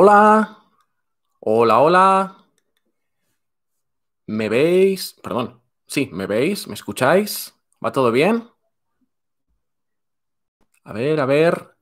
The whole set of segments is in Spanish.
Hola, hola, hola. ¿Me veis? Perdón. Sí, ¿me veis? ¿Me escucháis? ¿Va todo bien? A ver, a ver.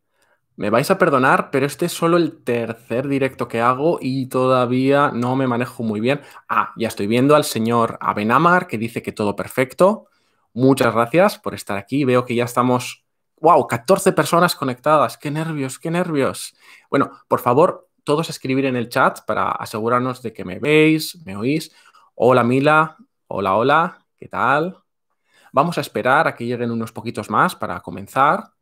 Me vais a perdonar, pero este es solo el tercer directo que hago y todavía no me manejo muy bien. Ah, ya estoy viendo al señor Abenamar que dice que todo perfecto. Muchas gracias por estar aquí. Veo que ya estamos. ¡Wow! 14 personas conectadas. ¡Qué nervios! ¡Qué nervios! Bueno, por favor, todos escribir en el chat para asegurarnos de que me veis, me oís. Hola Mila, hola, hola, ¿qué tal? Vamos a esperar a que lleguen unos poquitos más para comenzar.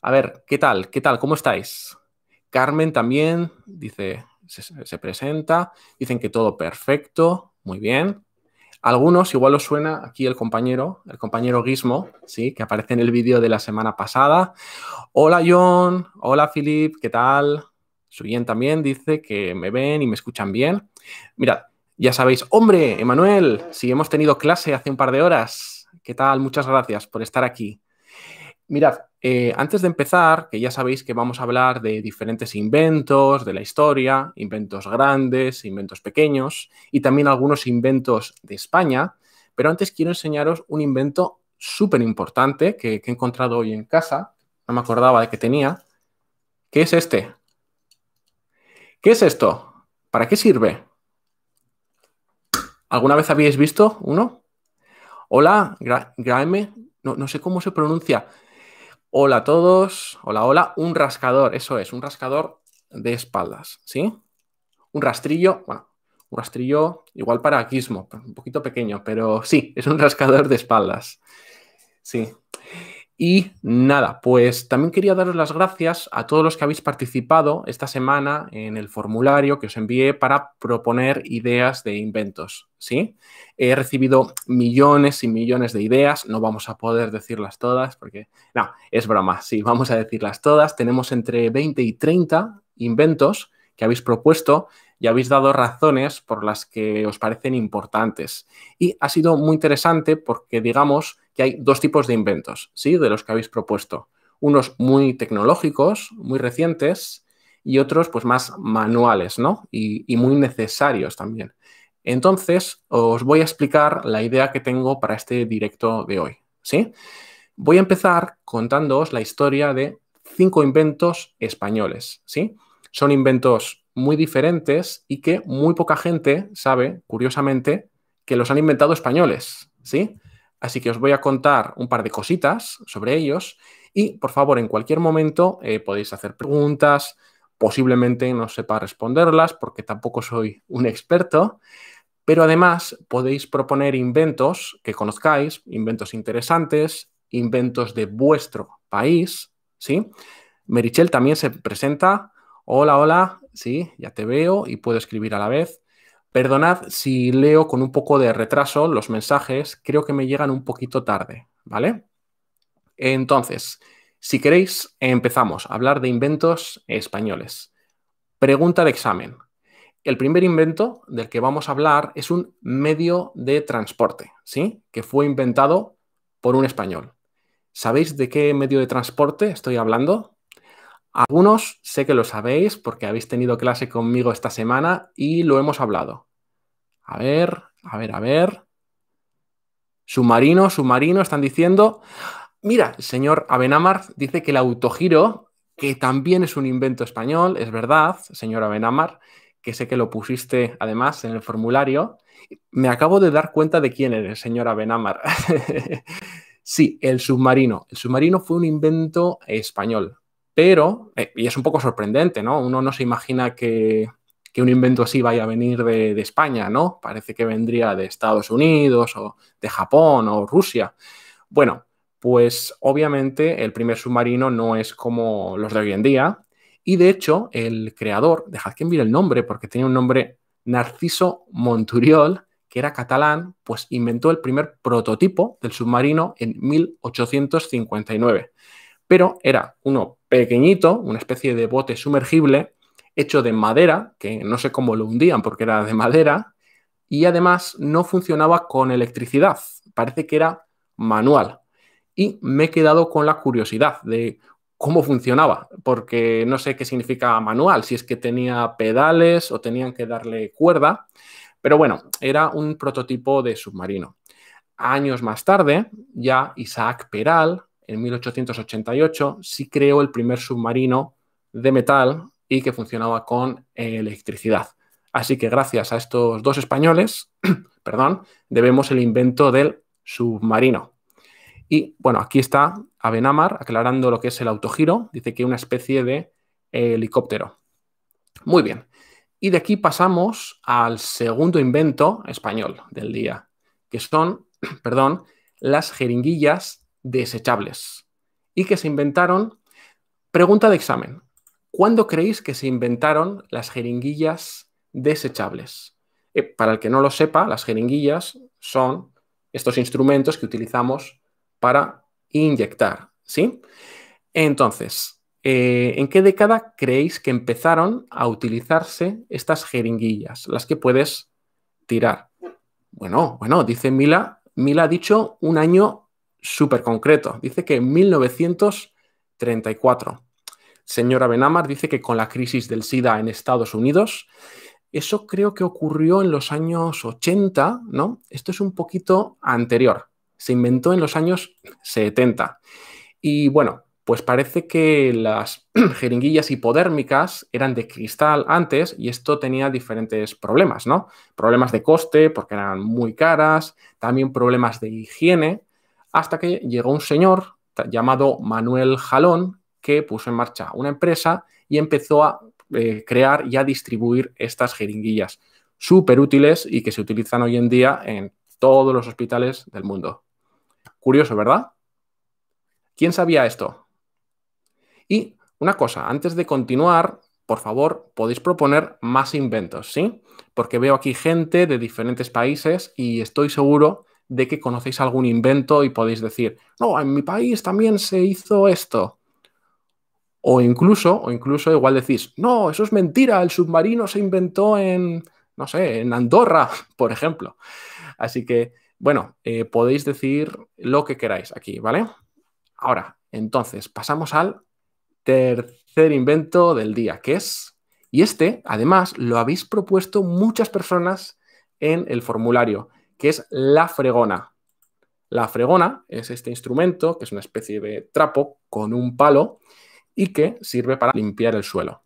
A ver, ¿qué tal? ¿Qué tal? ¿Cómo estáis? Carmen también dice, se, presenta, dicen que todo perfecto, muy bien. Algunos, igual os suena aquí el compañero, el compañero Gizmo, ¿sí? que aparece en el vídeo de la semana pasada. Hola John, hola Filip. ¿qué tal? bien también dice que me ven y me escuchan bien. Mirad, ya sabéis, hombre, Emanuel, si hemos tenido clase hace un par de horas, ¿qué tal? Muchas gracias por estar aquí. Mirad, eh, antes de empezar, que ya sabéis que vamos a hablar de diferentes inventos de la historia, inventos grandes, inventos pequeños y también algunos inventos de España, pero antes quiero enseñaros un invento súper importante que, que he encontrado hoy en casa, no me acordaba de que tenía, que es este. ¿Qué es esto? ¿Para qué sirve? ¿Alguna vez habéis visto uno? Hola, Graeme, no, no sé cómo se pronuncia. Hola a todos, hola, hola, un rascador, eso es, un rascador de espaldas, ¿sí? Un rastrillo, bueno, un rastrillo igual para Gizmo, un poquito pequeño, pero sí, es un rascador de espaldas. Sí, y nada, pues también quería daros las gracias a todos los que habéis participado esta semana en el formulario que os envié para proponer ideas de inventos. ¿sí? He recibido millones y millones de ideas, no vamos a poder decirlas todas porque, no, es broma, sí, vamos a decirlas todas. Tenemos entre 20 y 30 inventos que habéis propuesto y habéis dado razones por las que os parecen importantes. Y ha sido muy interesante porque, digamos, que hay dos tipos de inventos, ¿sí? De los que habéis propuesto. Unos muy tecnológicos, muy recientes, y otros pues más manuales, ¿no? Y, muy necesarios también. Entonces, os voy a explicar la idea que tengo para este directo de hoy, ¿sí? Voy a empezar contándoos la historia de cinco inventos españoles, ¿sí? Son inventos muy diferentes y que muy poca gente sabe, curiosamente, que los han inventado españoles, ¿sí? Así que os voy a contar un par de cositas sobre ellos y por favor en cualquier momento eh, podéis hacer preguntas, posiblemente no sepa responderlas porque tampoco soy un experto, pero además podéis proponer inventos que conozcáis, inventos interesantes, inventos de vuestro país, ¿sí? Merichel también se presenta. Hola, hola, sí, ya te veo y puedo escribir a la vez. Perdonad si leo con un poco de retraso los mensajes, creo que me llegan un poquito tarde, ¿vale? Entonces, si queréis, empezamos a hablar de inventos españoles. Pregunta de examen. El primer invento del que vamos a hablar es un medio de transporte, ¿sí? Que fue inventado por un español. ¿Sabéis de qué medio de transporte estoy hablando? Algunos sé que lo sabéis porque habéis tenido clase conmigo esta semana y lo hemos hablado. A ver, a ver, a ver. Submarino, submarino, están diciendo. Mira, el señor Abenamar dice que el autogiro, que también es un invento español, es verdad, señor Abenamar, que sé que lo pusiste además en el formulario. Me acabo de dar cuenta de quién eres, señor Abenamar. sí, el submarino. El submarino fue un invento español pero, eh, y es un poco sorprendente, ¿no? Uno no se imagina que, un invento así vaya a venir de, España, ¿no? Parece que vendría de Estados Unidos o de Japón o Rusia. Bueno, pues obviamente el primer submarino no es como los de hoy en día. Y de hecho, el creador, dejad que envíe el nombre porque tenía un nombre Narciso Monturiol, que era catalán, pues inventó el primer prototipo del submarino en 1859. Pero era uno pequeñito, una especie de bote sumergible hecho de madera, que no sé cómo lo hundían porque era de madera, y además no funcionaba con electricidad, parece que era manual. Y me he quedado con la curiosidad de cómo funcionaba, porque no sé qué significa manual, si es que tenía pedales o tenían que darle cuerda, pero bueno, era un prototipo de submarino. Años más tarde, ya Isaac Peral en 1888 sí creó el primer submarino de metal y que funcionaba con eh, electricidad. Así que gracias a estos dos españoles, perdón, debemos el invento del submarino. Y bueno, aquí está Abenamar aclarando lo que es el autogiro. Dice que una especie de eh, helicóptero. Muy bien. Y de aquí pasamos al segundo invento español del día, que son, perdón, las jeringuillas desechables y que se inventaron. Pregunta de examen. ¿Cuándo creéis que se inventaron las jeringuillas desechables? Eh, para el que no lo sepa, las jeringuillas son estos instrumentos que utilizamos para inyectar, ¿sí? Entonces, eh, ¿en qué década creéis que empezaron a utilizarse estas jeringuillas, las que puedes tirar? Bueno, bueno, dice Mila, Mila ha dicho un año súper concreto. Dice que en 1934. Señora Benamar dice que con la crisis del SIDA en Estados Unidos, eso creo que ocurrió en los años 80, ¿no? Esto es un poquito anterior. Se inventó en los años 70. Y bueno, pues parece que las jeringuillas hipodérmicas eran de cristal antes y esto tenía diferentes problemas, ¿no? Problemas de coste porque eran muy caras, también problemas de higiene, hasta que llegó un señor llamado Manuel Jalón que puso en marcha una empresa y empezó a eh, crear y a distribuir estas jeringuillas súper útiles y que se utilizan hoy en día en todos los hospitales del mundo. Curioso, ¿verdad? ¿Quién sabía esto? Y una cosa, antes de continuar, por favor, podéis proponer más inventos, ¿sí? Porque veo aquí gente de diferentes países y estoy seguro de que conocéis algún invento y podéis decir, no, en mi país también se hizo esto. O incluso, o incluso igual decís, no, eso es mentira, el submarino se inventó en, no sé, en Andorra, por ejemplo. Así que, bueno, eh, podéis decir lo que queráis aquí, ¿vale? Ahora, entonces, pasamos al tercer invento del día, que es, y este, además, lo habéis propuesto muchas personas en el formulario que es la fregona. La fregona es este instrumento, que es una especie de trapo con un palo y que sirve para limpiar el suelo.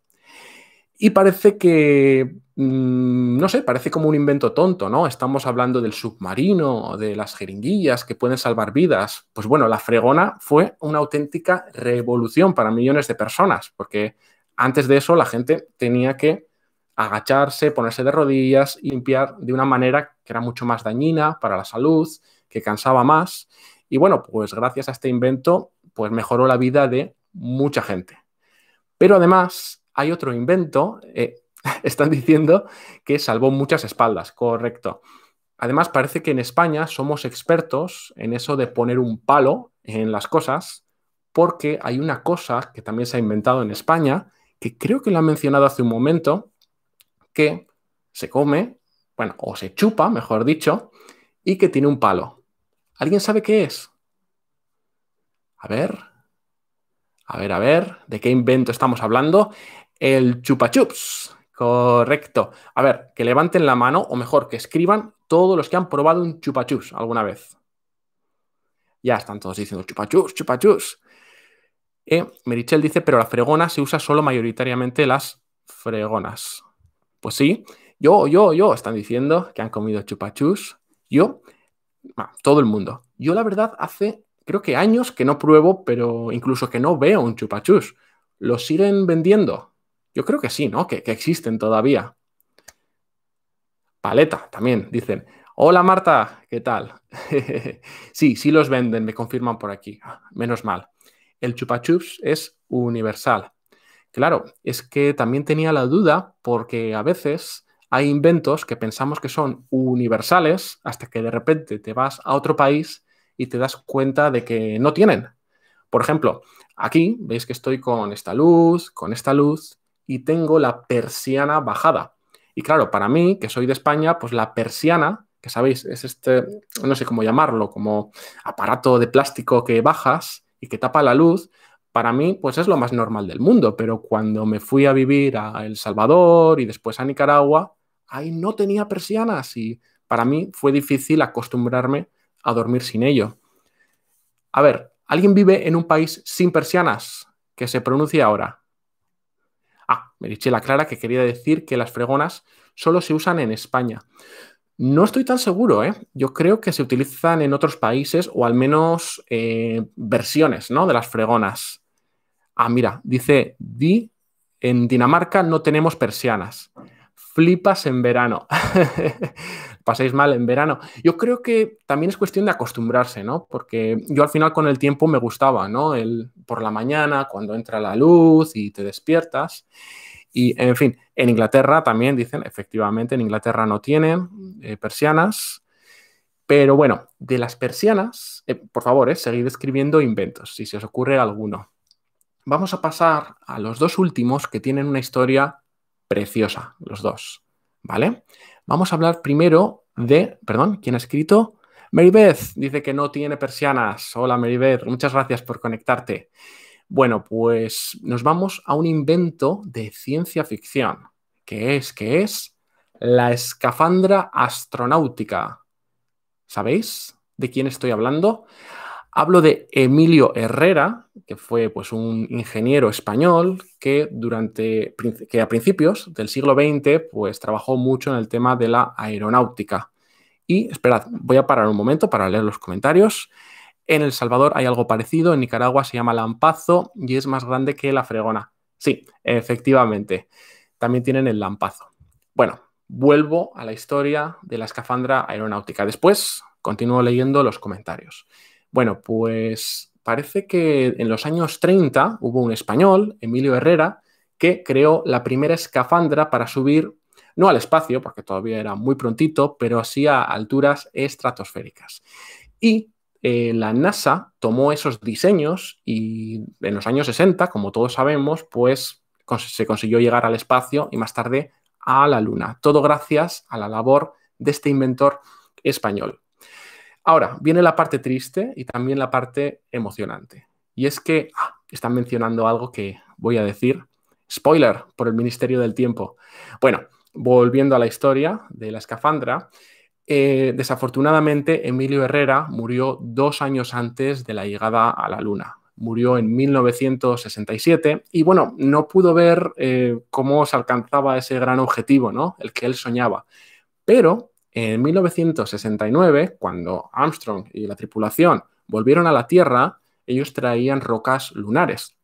Y parece que, mm, no sé, parece como un invento tonto, ¿no? Estamos hablando del submarino, de las jeringuillas que pueden salvar vidas. Pues bueno, la fregona fue una auténtica revolución para millones de personas, porque antes de eso la gente tenía que agacharse, ponerse de rodillas y limpiar de una manera que era mucho más dañina para la salud, que cansaba más. Y bueno, pues gracias a este invento, pues mejoró la vida de mucha gente. Pero además hay otro invento, eh, están diciendo que salvó muchas espaldas, correcto. Además parece que en España somos expertos en eso de poner un palo en las cosas, porque hay una cosa que también se ha inventado en España, que creo que lo han mencionado hace un momento, que se come, bueno, o se chupa, mejor dicho, y que tiene un palo. ¿Alguien sabe qué es? A ver, a ver, a ver, ¿de qué invento estamos hablando? El chupachups. Correcto. A ver, que levanten la mano, o mejor, que escriban todos los que han probado un chupachups alguna vez. Ya están todos diciendo chupachups, chupachups. Eh, Merichel dice, pero la fregona se usa solo mayoritariamente las fregonas. Pues sí, yo, yo, yo, están diciendo que han comido chupachus. Yo, todo el mundo. Yo la verdad hace, creo que años que no pruebo, pero incluso que no veo un chupachus. ¿Los siguen vendiendo? Yo creo que sí, ¿no? Que, existen todavía. Paleta, también, dicen. Hola Marta, ¿qué tal? sí, sí los venden, me confirman por aquí. Ah, menos mal. El chupachus es universal. Claro, es que también tenía la duda porque a veces hay inventos que pensamos que son universales hasta que de repente te vas a otro país y te das cuenta de que no tienen. Por ejemplo, aquí veis que estoy con esta luz, con esta luz y tengo la persiana bajada. Y claro, para mí, que soy de España, pues la persiana, que sabéis, es este, no sé cómo llamarlo, como aparato de plástico que bajas y que tapa la luz, para mí pues es lo más normal del mundo, pero cuando me fui a vivir a El Salvador y después a Nicaragua, ahí no tenía persianas y para mí fue difícil acostumbrarme a dormir sin ello. A ver, ¿alguien vive en un país sin persianas? Que se pronuncia ahora. Ah, me dice la clara que quería decir que las fregonas solo se usan en España. No estoy tan seguro, ¿eh? Yo creo que se utilizan en otros países o al menos eh, versiones, ¿no? De las fregonas. Ah, mira, dice Di, en Dinamarca no tenemos persianas. Flipas en verano. Pasáis mal en verano. Yo creo que también es cuestión de acostumbrarse, ¿no? Porque yo al final con el tiempo me gustaba, ¿no? El, por la mañana, cuando entra la luz y te despiertas. Y en fin, en Inglaterra también dicen, efectivamente, en Inglaterra no tienen eh, persianas. Pero bueno, de las persianas, eh, por favor, eh, seguid escribiendo inventos, si se os ocurre alguno vamos a pasar a los dos últimos que tienen una historia preciosa, los dos, ¿vale? Vamos a hablar primero de, perdón, ¿quién ha escrito? Marybeth dice que no tiene persianas. Hola Marybeth, muchas gracias por conectarte. Bueno, pues nos vamos a un invento de ciencia ficción, que es, que es la escafandra astronáutica. ¿Sabéis de quién estoy hablando? Hablo de Emilio Herrera, que fue pues, un ingeniero español que, durante, a principios del siglo XX pues, trabajó mucho en el tema de la aeronáutica. Y esperad, voy a parar un momento para leer los comentarios. En El Salvador hay algo parecido, en Nicaragua se llama lampazo y es más grande que la fregona. Sí, efectivamente, también tienen el lampazo. Bueno, vuelvo a la historia de la escafandra aeronáutica. Después continúo leyendo los comentarios. Bueno, pues parece que en los años 30 hubo un español, Emilio Herrera, que creó la primera escafandra para subir, no al espacio, porque todavía era muy prontito, pero así a alturas estratosféricas. Y eh, la NASA tomó esos diseños y en los años 60, como todos sabemos, pues se consiguió llegar al espacio y más tarde a la Luna. Todo gracias a la labor de este inventor español. Ahora, viene la parte triste y también la parte emocionante. Y es que ah, están mencionando algo que voy a decir, spoiler, por el Ministerio del Tiempo. Bueno, volviendo a la historia de la escafandra, eh, desafortunadamente Emilio Herrera murió dos años antes de la llegada a la Luna. Murió en 1967 y bueno, no pudo ver eh, cómo se alcanzaba ese gran objetivo, ¿no? El que él soñaba. Pero en 1969, cuando Armstrong y la tripulación volvieron a la Tierra, ellos traían rocas lunares.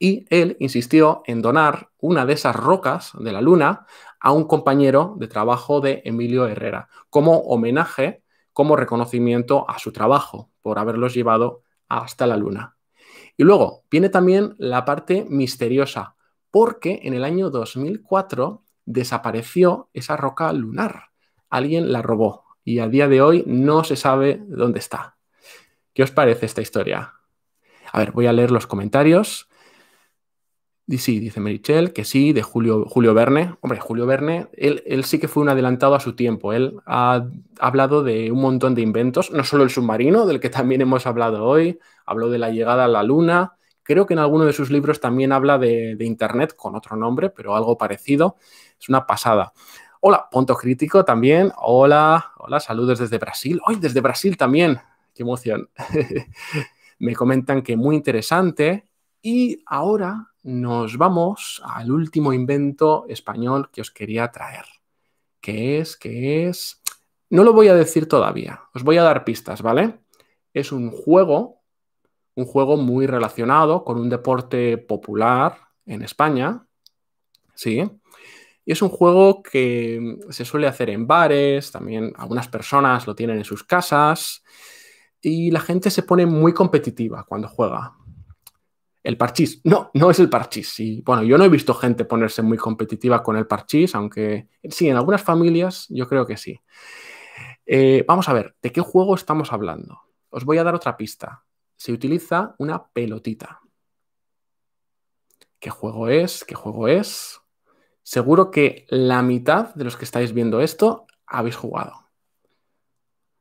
Y él insistió en donar una de esas rocas de la Luna a un compañero de trabajo de Emilio Herrera, como homenaje, como reconocimiento a su trabajo por haberlos llevado hasta la Luna. Y luego viene también la parte misteriosa, porque en el año 2004 desapareció esa roca lunar alguien la robó y a día de hoy no se sabe dónde está. ¿Qué os parece esta historia? A ver, voy a leer los comentarios. Y sí, dice Merichel, que sí, de Julio, Julio Verne. Hombre, Julio Verne, él, sí que fue un adelantado a su tiempo. Él ha hablado de un montón de inventos, no solo el submarino, del que también hemos hablado hoy, habló de la llegada a la Luna. Creo que en alguno de sus libros también habla de Internet, con otro nombre, pero algo parecido. Es una pasada. Hola, Punto Crítico también. Hola, hola, saludos desde Brasil. Hoy desde Brasil también. Qué emoción. Me comentan que muy interesante. Y ahora nos vamos al último invento español que os quería traer. Que es, que es. No lo voy a decir todavía. Os voy a dar pistas, ¿vale? Es un juego, un juego muy relacionado con un deporte popular en España. Sí y es un juego que se suele hacer en bares, también algunas personas lo tienen en sus casas, y la gente se pone muy competitiva cuando juega. El parchís, no, no es el parchís. bueno, yo no he visto gente ponerse muy competitiva con el parchís, aunque sí, en algunas familias yo creo que sí. Eh, vamos a ver, ¿de qué juego estamos hablando? Os voy a dar otra pista. Se utiliza una pelotita. ¿Qué juego es? ¿Qué juego es? Seguro que la mitad de los que estáis viendo esto habéis jugado.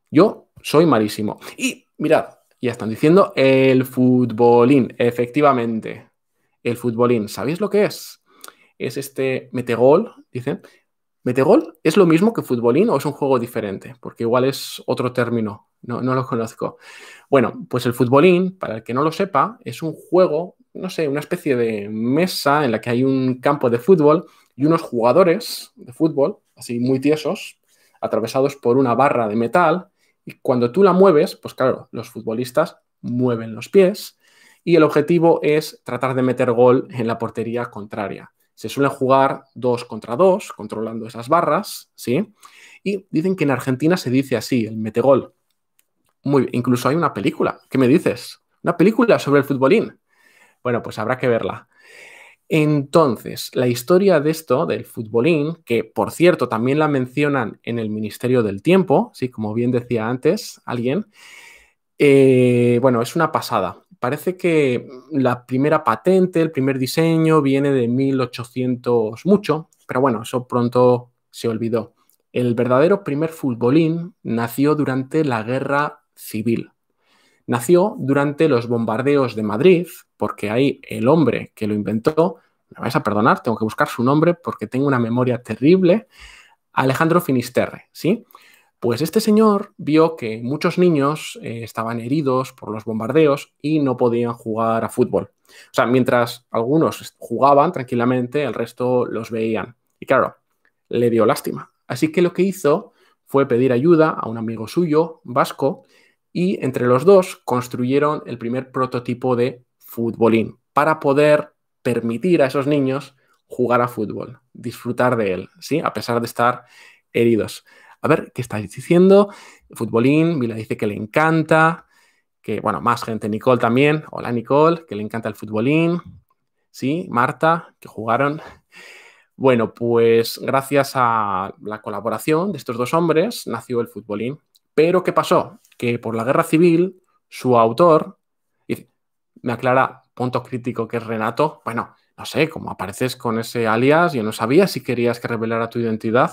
Yo soy malísimo. Y mirad, ya están diciendo el futbolín, efectivamente. El futbolín, ¿sabéis lo que es? Es este metegol, dicen. ¿Metegol es lo mismo que futbolín o es un juego diferente? Porque igual es otro término, no, no lo conozco. Bueno, pues el futbolín, para el que no lo sepa, es un juego, no sé, una especie de mesa en la que hay un campo de fútbol y unos jugadores de fútbol, así muy tiesos, atravesados por una barra de metal, y cuando tú la mueves, pues claro, los futbolistas mueven los pies, y el objetivo es tratar de meter gol en la portería contraria. Se suelen jugar dos contra dos, controlando esas barras, ¿sí? Y dicen que en Argentina se dice así, el metegol. Muy Incluso hay una película, ¿qué me dices? Una película sobre el futbolín. Bueno, pues habrá que verla. Entonces, la historia de esto, del futbolín, que por cierto también la mencionan en el Ministerio del Tiempo, sí, como bien decía antes alguien, eh, bueno, es una pasada. Parece que la primera patente, el primer diseño viene de 1800 mucho, pero bueno, eso pronto se olvidó. El verdadero primer futbolín nació durante la Guerra Civil. Nació durante los bombardeos de Madrid porque hay el hombre que lo inventó, me vais a perdonar, tengo que buscar su nombre porque tengo una memoria terrible, Alejandro Finisterre, ¿sí? Pues este señor vio que muchos niños eh, estaban heridos por los bombardeos y no podían jugar a fútbol. O sea, mientras algunos jugaban tranquilamente, el resto los veían. Y claro, le dio lástima. Así que lo que hizo fue pedir ayuda a un amigo suyo, vasco, y entre los dos construyeron el primer prototipo de futbolín, para poder permitir a esos niños jugar a fútbol, disfrutar de él, ¿sí? A pesar de estar heridos. A ver, ¿qué estáis diciendo? Futbolín, Mila dice que le encanta, que, bueno, más gente, Nicole también, hola Nicole, que le encanta el futbolín, ¿sí? Marta, que jugaron. Bueno, pues gracias a la colaboración de estos dos hombres nació el futbolín. Pero ¿qué pasó? Que por la guerra civil, su autor, me aclara punto crítico que es Renato. Bueno, no sé, como apareces con ese alias, yo no sabía si querías que revelara tu identidad.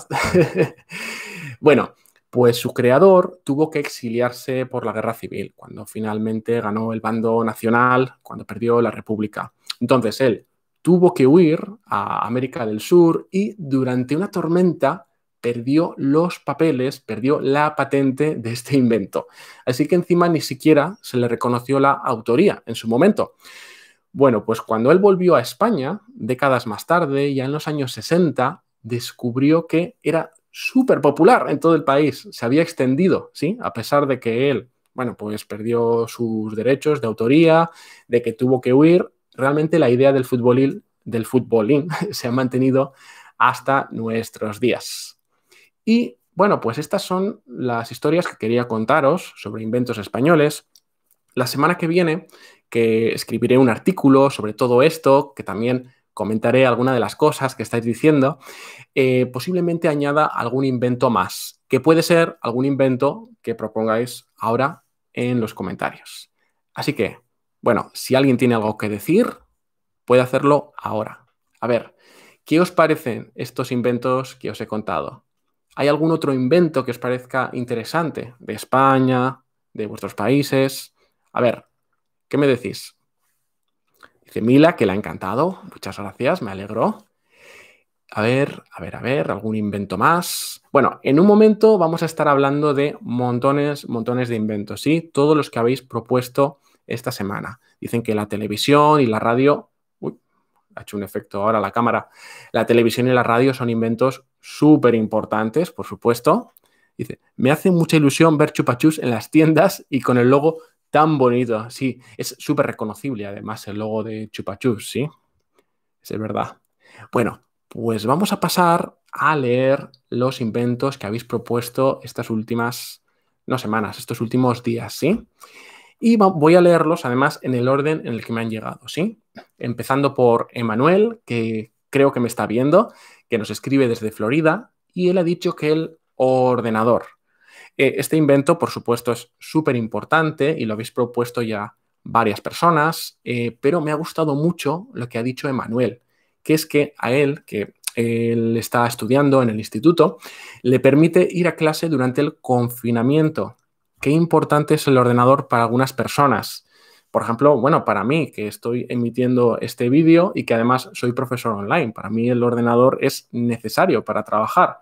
bueno, pues su creador tuvo que exiliarse por la guerra civil, cuando finalmente ganó el bando nacional, cuando perdió la República. Entonces él tuvo que huir a América del Sur y durante una tormenta perdió los papeles, perdió la patente de este invento. Así que encima ni siquiera se le reconoció la autoría en su momento. Bueno, pues cuando él volvió a España, décadas más tarde, ya en los años 60, descubrió que era súper popular en todo el país, se había extendido, ¿sí? A pesar de que él, bueno, pues perdió sus derechos de autoría, de que tuvo que huir, realmente la idea del futbolín, del futbolín se ha mantenido hasta nuestros días. Y bueno, pues estas son las historias que quería contaros sobre inventos españoles. La semana que viene, que escribiré un artículo sobre todo esto, que también comentaré alguna de las cosas que estáis diciendo, eh, posiblemente añada algún invento más, que puede ser algún invento que propongáis ahora en los comentarios. Así que, bueno, si alguien tiene algo que decir, puede hacerlo ahora. A ver, ¿qué os parecen estos inventos que os he contado? ¿Hay algún otro invento que os parezca interesante? De España, de vuestros países. A ver, ¿qué me decís? Dice Mila que le ha encantado. Muchas gracias, me alegro. A ver, a ver, a ver, algún invento más. Bueno, en un momento vamos a estar hablando de montones, montones de inventos, ¿sí? Todos los que habéis propuesto esta semana. Dicen que la televisión y la radio. Uy, ha hecho un efecto ahora la cámara. La televisión y la radio son inventos súper importantes, por supuesto. Dice, me hace mucha ilusión ver chupachus en las tiendas y con el logo tan bonito. Sí, es súper reconocible además el logo de chupachus, ¿sí? Es verdad. Bueno, pues vamos a pasar a leer los inventos que habéis propuesto estas últimas, no semanas, estos últimos días, ¿sí? Y voy a leerlos además en el orden en el que me han llegado, ¿sí? Empezando por Emanuel, que creo que me está viendo, que nos escribe desde Florida y él ha dicho que el ordenador. Eh, este invento, por supuesto, es súper importante y lo habéis propuesto ya varias personas, eh, pero me ha gustado mucho lo que ha dicho Emanuel, que es que a él, que él está estudiando en el instituto, le permite ir a clase durante el confinamiento. Qué importante es el ordenador para algunas personas. Por ejemplo, bueno, para mí que estoy emitiendo este vídeo y que además soy profesor online, para mí el ordenador es necesario para trabajar,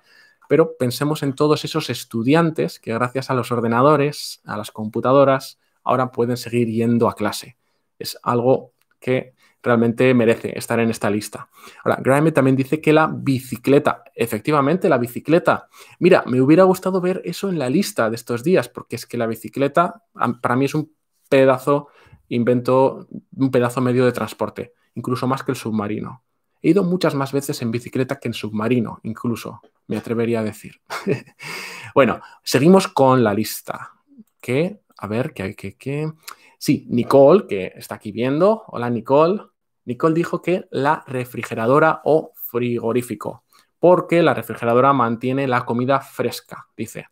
pero pensemos en todos esos estudiantes que gracias a los ordenadores, a las computadoras, ahora pueden seguir yendo a clase. Es algo que realmente merece estar en esta lista. Ahora, Grime también dice que la bicicleta, efectivamente, la bicicleta. Mira, me hubiera gustado ver eso en la lista de estos días, porque es que la bicicleta para mí es un pedazo inventó un pedazo medio de transporte, incluso más que el submarino. He ido muchas más veces en bicicleta que en submarino, incluso, me atrevería a decir. bueno, seguimos con la lista. ¿Qué? a ver, ¿qué hay que, ¿Qué? Sí, Nicole, que está aquí viendo. Hola, Nicole. Nicole dijo que la refrigeradora o frigorífico, porque la refrigeradora mantiene la comida fresca, dice.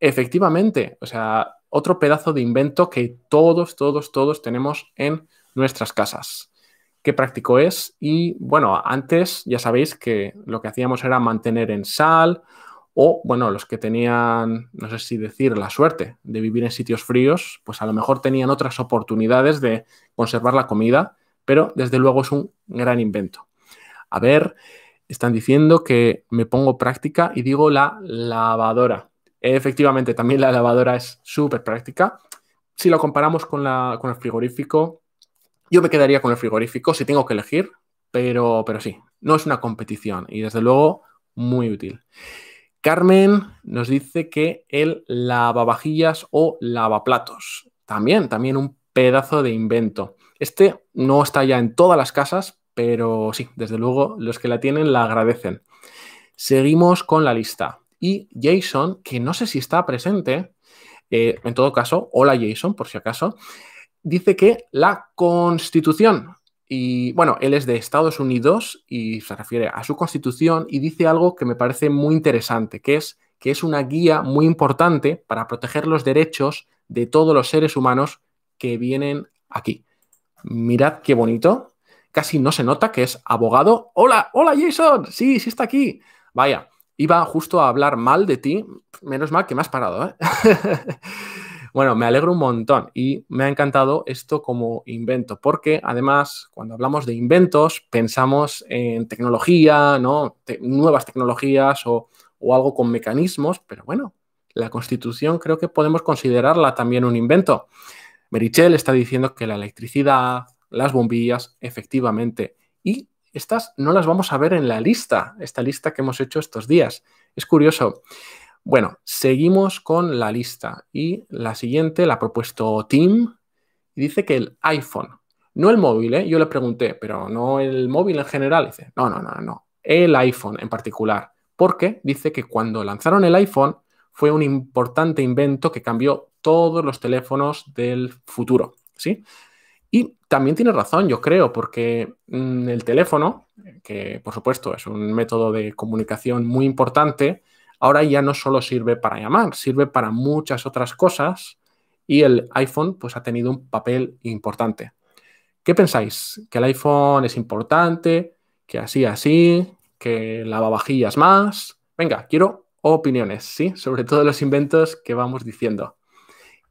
Efectivamente, o sea, otro pedazo de invento que todos, todos, todos tenemos en nuestras casas. Qué práctico es y bueno, antes ya sabéis que lo que hacíamos era mantener en sal o bueno, los que tenían, no sé si decir, la suerte de vivir en sitios fríos, pues a lo mejor tenían otras oportunidades de conservar la comida, pero desde luego es un gran invento. A ver, están diciendo que me pongo práctica y digo la lavadora. Efectivamente, también la lavadora es súper práctica. Si lo comparamos con, la, con el frigorífico, yo me quedaría con el frigorífico si tengo que elegir, pero, pero sí, no es una competición y desde luego muy útil. Carmen nos dice que el lavavajillas o lavaplatos. También, también un pedazo de invento. Este no está ya en todas las casas, pero sí, desde luego los que la tienen la agradecen. Seguimos con la lista y Jason, que no sé si está presente, eh, en todo caso, hola Jason, por si acaso, dice que la constitución, y bueno, él es de Estados Unidos y se refiere a su constitución y dice algo que me parece muy interesante, que es que es una guía muy importante para proteger los derechos de todos los seres humanos que vienen aquí. Mirad qué bonito. Casi no se nota que es abogado. Hola, hola Jason. Sí, sí está aquí. Vaya, iba justo a hablar mal de ti. Menos mal que me has parado. ¿eh? bueno, me alegro un montón y me ha encantado esto como invento, porque además cuando hablamos de inventos pensamos en tecnología, ¿no? nuevas tecnologías o, o algo con mecanismos, pero bueno, la constitución creo que podemos considerarla también un invento. Merichel está diciendo que la electricidad, las bombillas, efectivamente, estas no las vamos a ver en la lista, esta lista que hemos hecho estos días. Es curioso. Bueno, seguimos con la lista y la siguiente la ha propuesto Tim y dice que el iPhone, no el móvil, ¿eh? yo le pregunté, pero no el móvil en general, dice, no, no, no, no, el iPhone en particular, porque dice que cuando lanzaron el iPhone fue un importante invento que cambió todos los teléfonos del futuro, ¿sí? También tiene razón, yo creo, porque mm, el teléfono, que por supuesto es un método de comunicación muy importante, ahora ya no solo sirve para llamar, sirve para muchas otras cosas y el iPhone pues ha tenido un papel importante. ¿Qué pensáis? ¿Que el iPhone es importante? ¿Que así, así? ¿Que lavavajillas más? Venga, quiero opiniones, ¿sí? Sobre todos los inventos que vamos diciendo.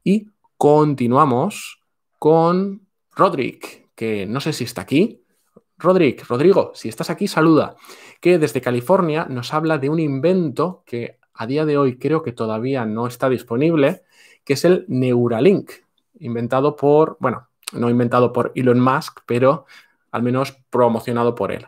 Y continuamos con Rodrick, que no sé si está aquí. Rodrick, Rodrigo, si estás aquí, saluda, que desde California nos habla de un invento que a día de hoy creo que todavía no está disponible, que es el Neuralink, inventado por, bueno, no inventado por Elon Musk, pero al menos promocionado por él.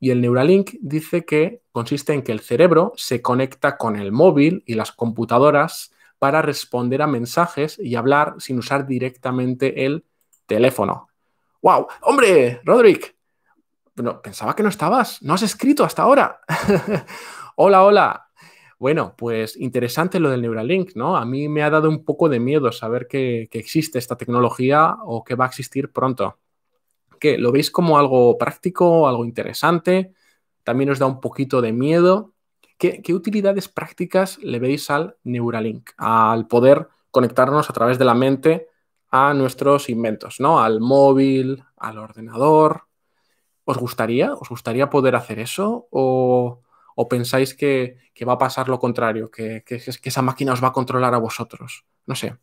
Y el Neuralink dice que consiste en que el cerebro se conecta con el móvil y las computadoras para responder a mensajes y hablar sin usar directamente el teléfono. ¡Wow! ¡Hombre, Roderick! Bueno, pensaba que no estabas, no has escrito hasta ahora. hola, hola. Bueno, pues interesante lo del Neuralink, ¿no? A mí me ha dado un poco de miedo saber que, existe esta tecnología o que va a existir pronto. ¿Qué? ¿Lo veis como algo práctico, algo interesante? ¿También os da un poquito de miedo? ¿Qué, qué utilidades prácticas le veis al Neuralink, al poder conectarnos a través de la mente a nuestros inventos, ¿no? Al móvil, al ordenador. ¿Os gustaría? ¿Os gustaría poder hacer eso? ¿O, pensáis que, va a pasar lo contrario, que, que, esa máquina os va a controlar a vosotros? No sé.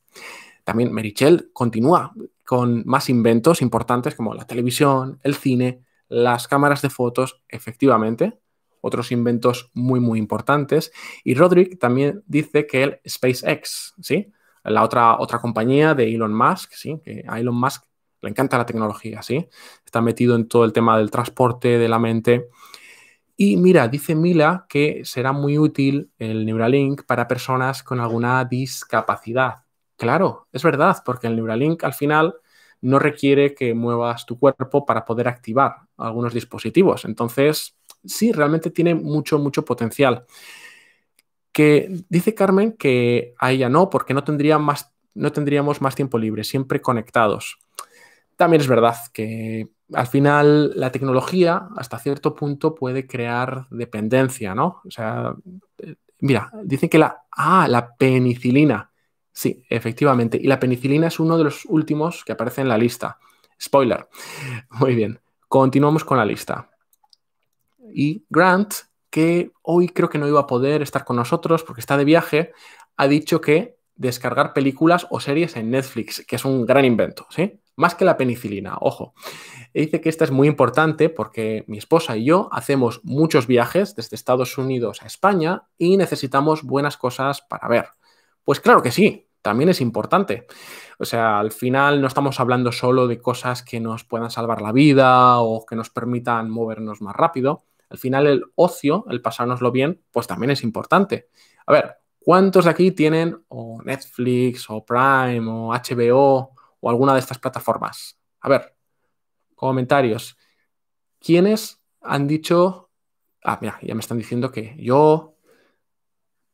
También Merichel continúa con más inventos importantes como la televisión, el cine, las cámaras de fotos, efectivamente, otros inventos muy, muy importantes. Y Roderick también dice que el SpaceX, ¿sí? la otra, otra compañía de Elon Musk, ¿sí? que a Elon Musk le encanta la tecnología, ¿sí? está metido en todo el tema del transporte, de la mente. Y mira, dice Mila que será muy útil el Neuralink para personas con alguna discapacidad. Claro, es verdad, porque el Neuralink al final no requiere que muevas tu cuerpo para poder activar algunos dispositivos. Entonces, sí, realmente tiene mucho, mucho potencial que dice Carmen que a ella no, porque no, más, no tendríamos más tiempo libre, siempre conectados. También es verdad que al final la tecnología hasta cierto punto puede crear dependencia, ¿no? O sea, eh, mira, dicen que la... Ah, la penicilina. Sí, efectivamente. Y la penicilina es uno de los últimos que aparece en la lista. Spoiler. Muy bien. Continuamos con la lista. Y Grant que hoy creo que no iba a poder estar con nosotros porque está de viaje, ha dicho que descargar películas o series en Netflix, que es un gran invento, ¿sí? Más que la penicilina, ojo. dice que esta es muy importante porque mi esposa y yo hacemos muchos viajes desde Estados Unidos a España y necesitamos buenas cosas para ver. Pues claro que sí, también es importante. O sea, al final no estamos hablando solo de cosas que nos puedan salvar la vida o que nos permitan movernos más rápido, al final el ocio, el pasárnoslo bien, pues también es importante. A ver, ¿cuántos de aquí tienen o Netflix o Prime o HBO o alguna de estas plataformas? A ver, comentarios. ¿Quiénes han dicho, ah, mira, ya me están diciendo que yo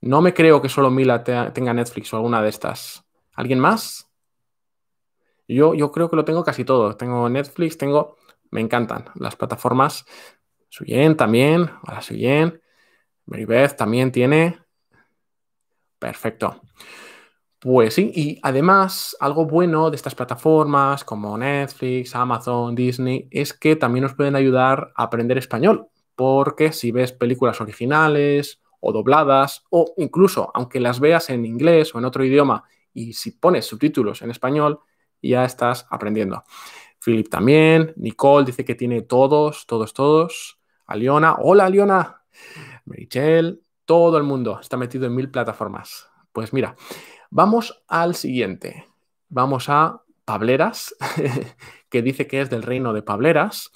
no me creo que solo Mila tenga Netflix o alguna de estas. ¿Alguien más? Yo, yo creo que lo tengo casi todo. Tengo Netflix, tengo me encantan las plataformas, Suyen también. Hola, Suyen. Maribeth también tiene. Perfecto. Pues sí, y además algo bueno de estas plataformas como Netflix, Amazon, Disney, es que también nos pueden ayudar a aprender español, porque si ves películas originales o dobladas, o incluso aunque las veas en inglés o en otro idioma, y si pones subtítulos en español, ya estás aprendiendo. Philip también, Nicole dice que tiene todos, todos, todos a Leona. Hola, Leona. Michelle, todo el mundo está metido en mil plataformas. Pues mira, vamos al siguiente. Vamos a Pableras, que dice que es del reino de Pableras,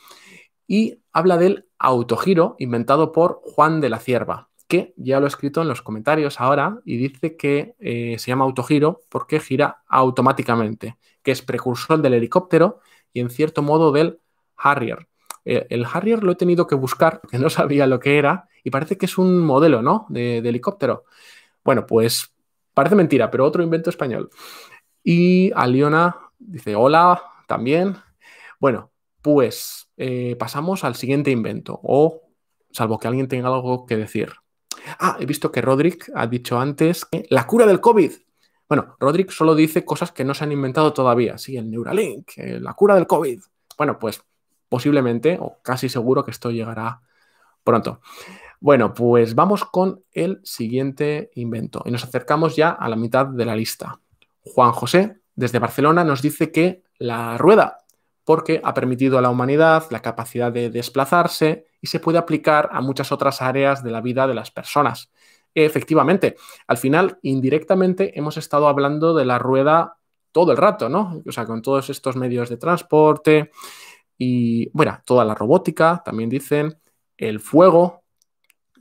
y habla del autogiro inventado por Juan de la Cierva, que ya lo he escrito en los comentarios ahora y dice que eh, se llama autogiro porque gira automáticamente, que es precursor del helicóptero y en cierto modo del Harrier, eh, el Harrier lo he tenido que buscar, porque no sabía lo que era, y parece que es un modelo, ¿no? De, helicóptero. Bueno, pues parece mentira, pero otro invento español. Y Aliona dice, hola, también. Bueno, pues eh, pasamos al siguiente invento, o salvo que alguien tenga algo que decir. Ah, he visto que rodrick ha dicho antes que la cura del COVID. Bueno, rodrick solo dice cosas que no se han inventado todavía. Sí, el Neuralink, eh, la cura del COVID. Bueno, pues posiblemente o casi seguro que esto llegará pronto. Bueno, pues vamos con el siguiente invento y nos acercamos ya a la mitad de la lista. Juan José, desde Barcelona, nos dice que la rueda, porque ha permitido a la humanidad la capacidad de desplazarse y se puede aplicar a muchas otras áreas de la vida de las personas. Efectivamente, al final, indirectamente, hemos estado hablando de la rueda todo el rato, ¿no? O sea, con todos estos medios de transporte, y bueno, toda la robótica, también dicen, el fuego,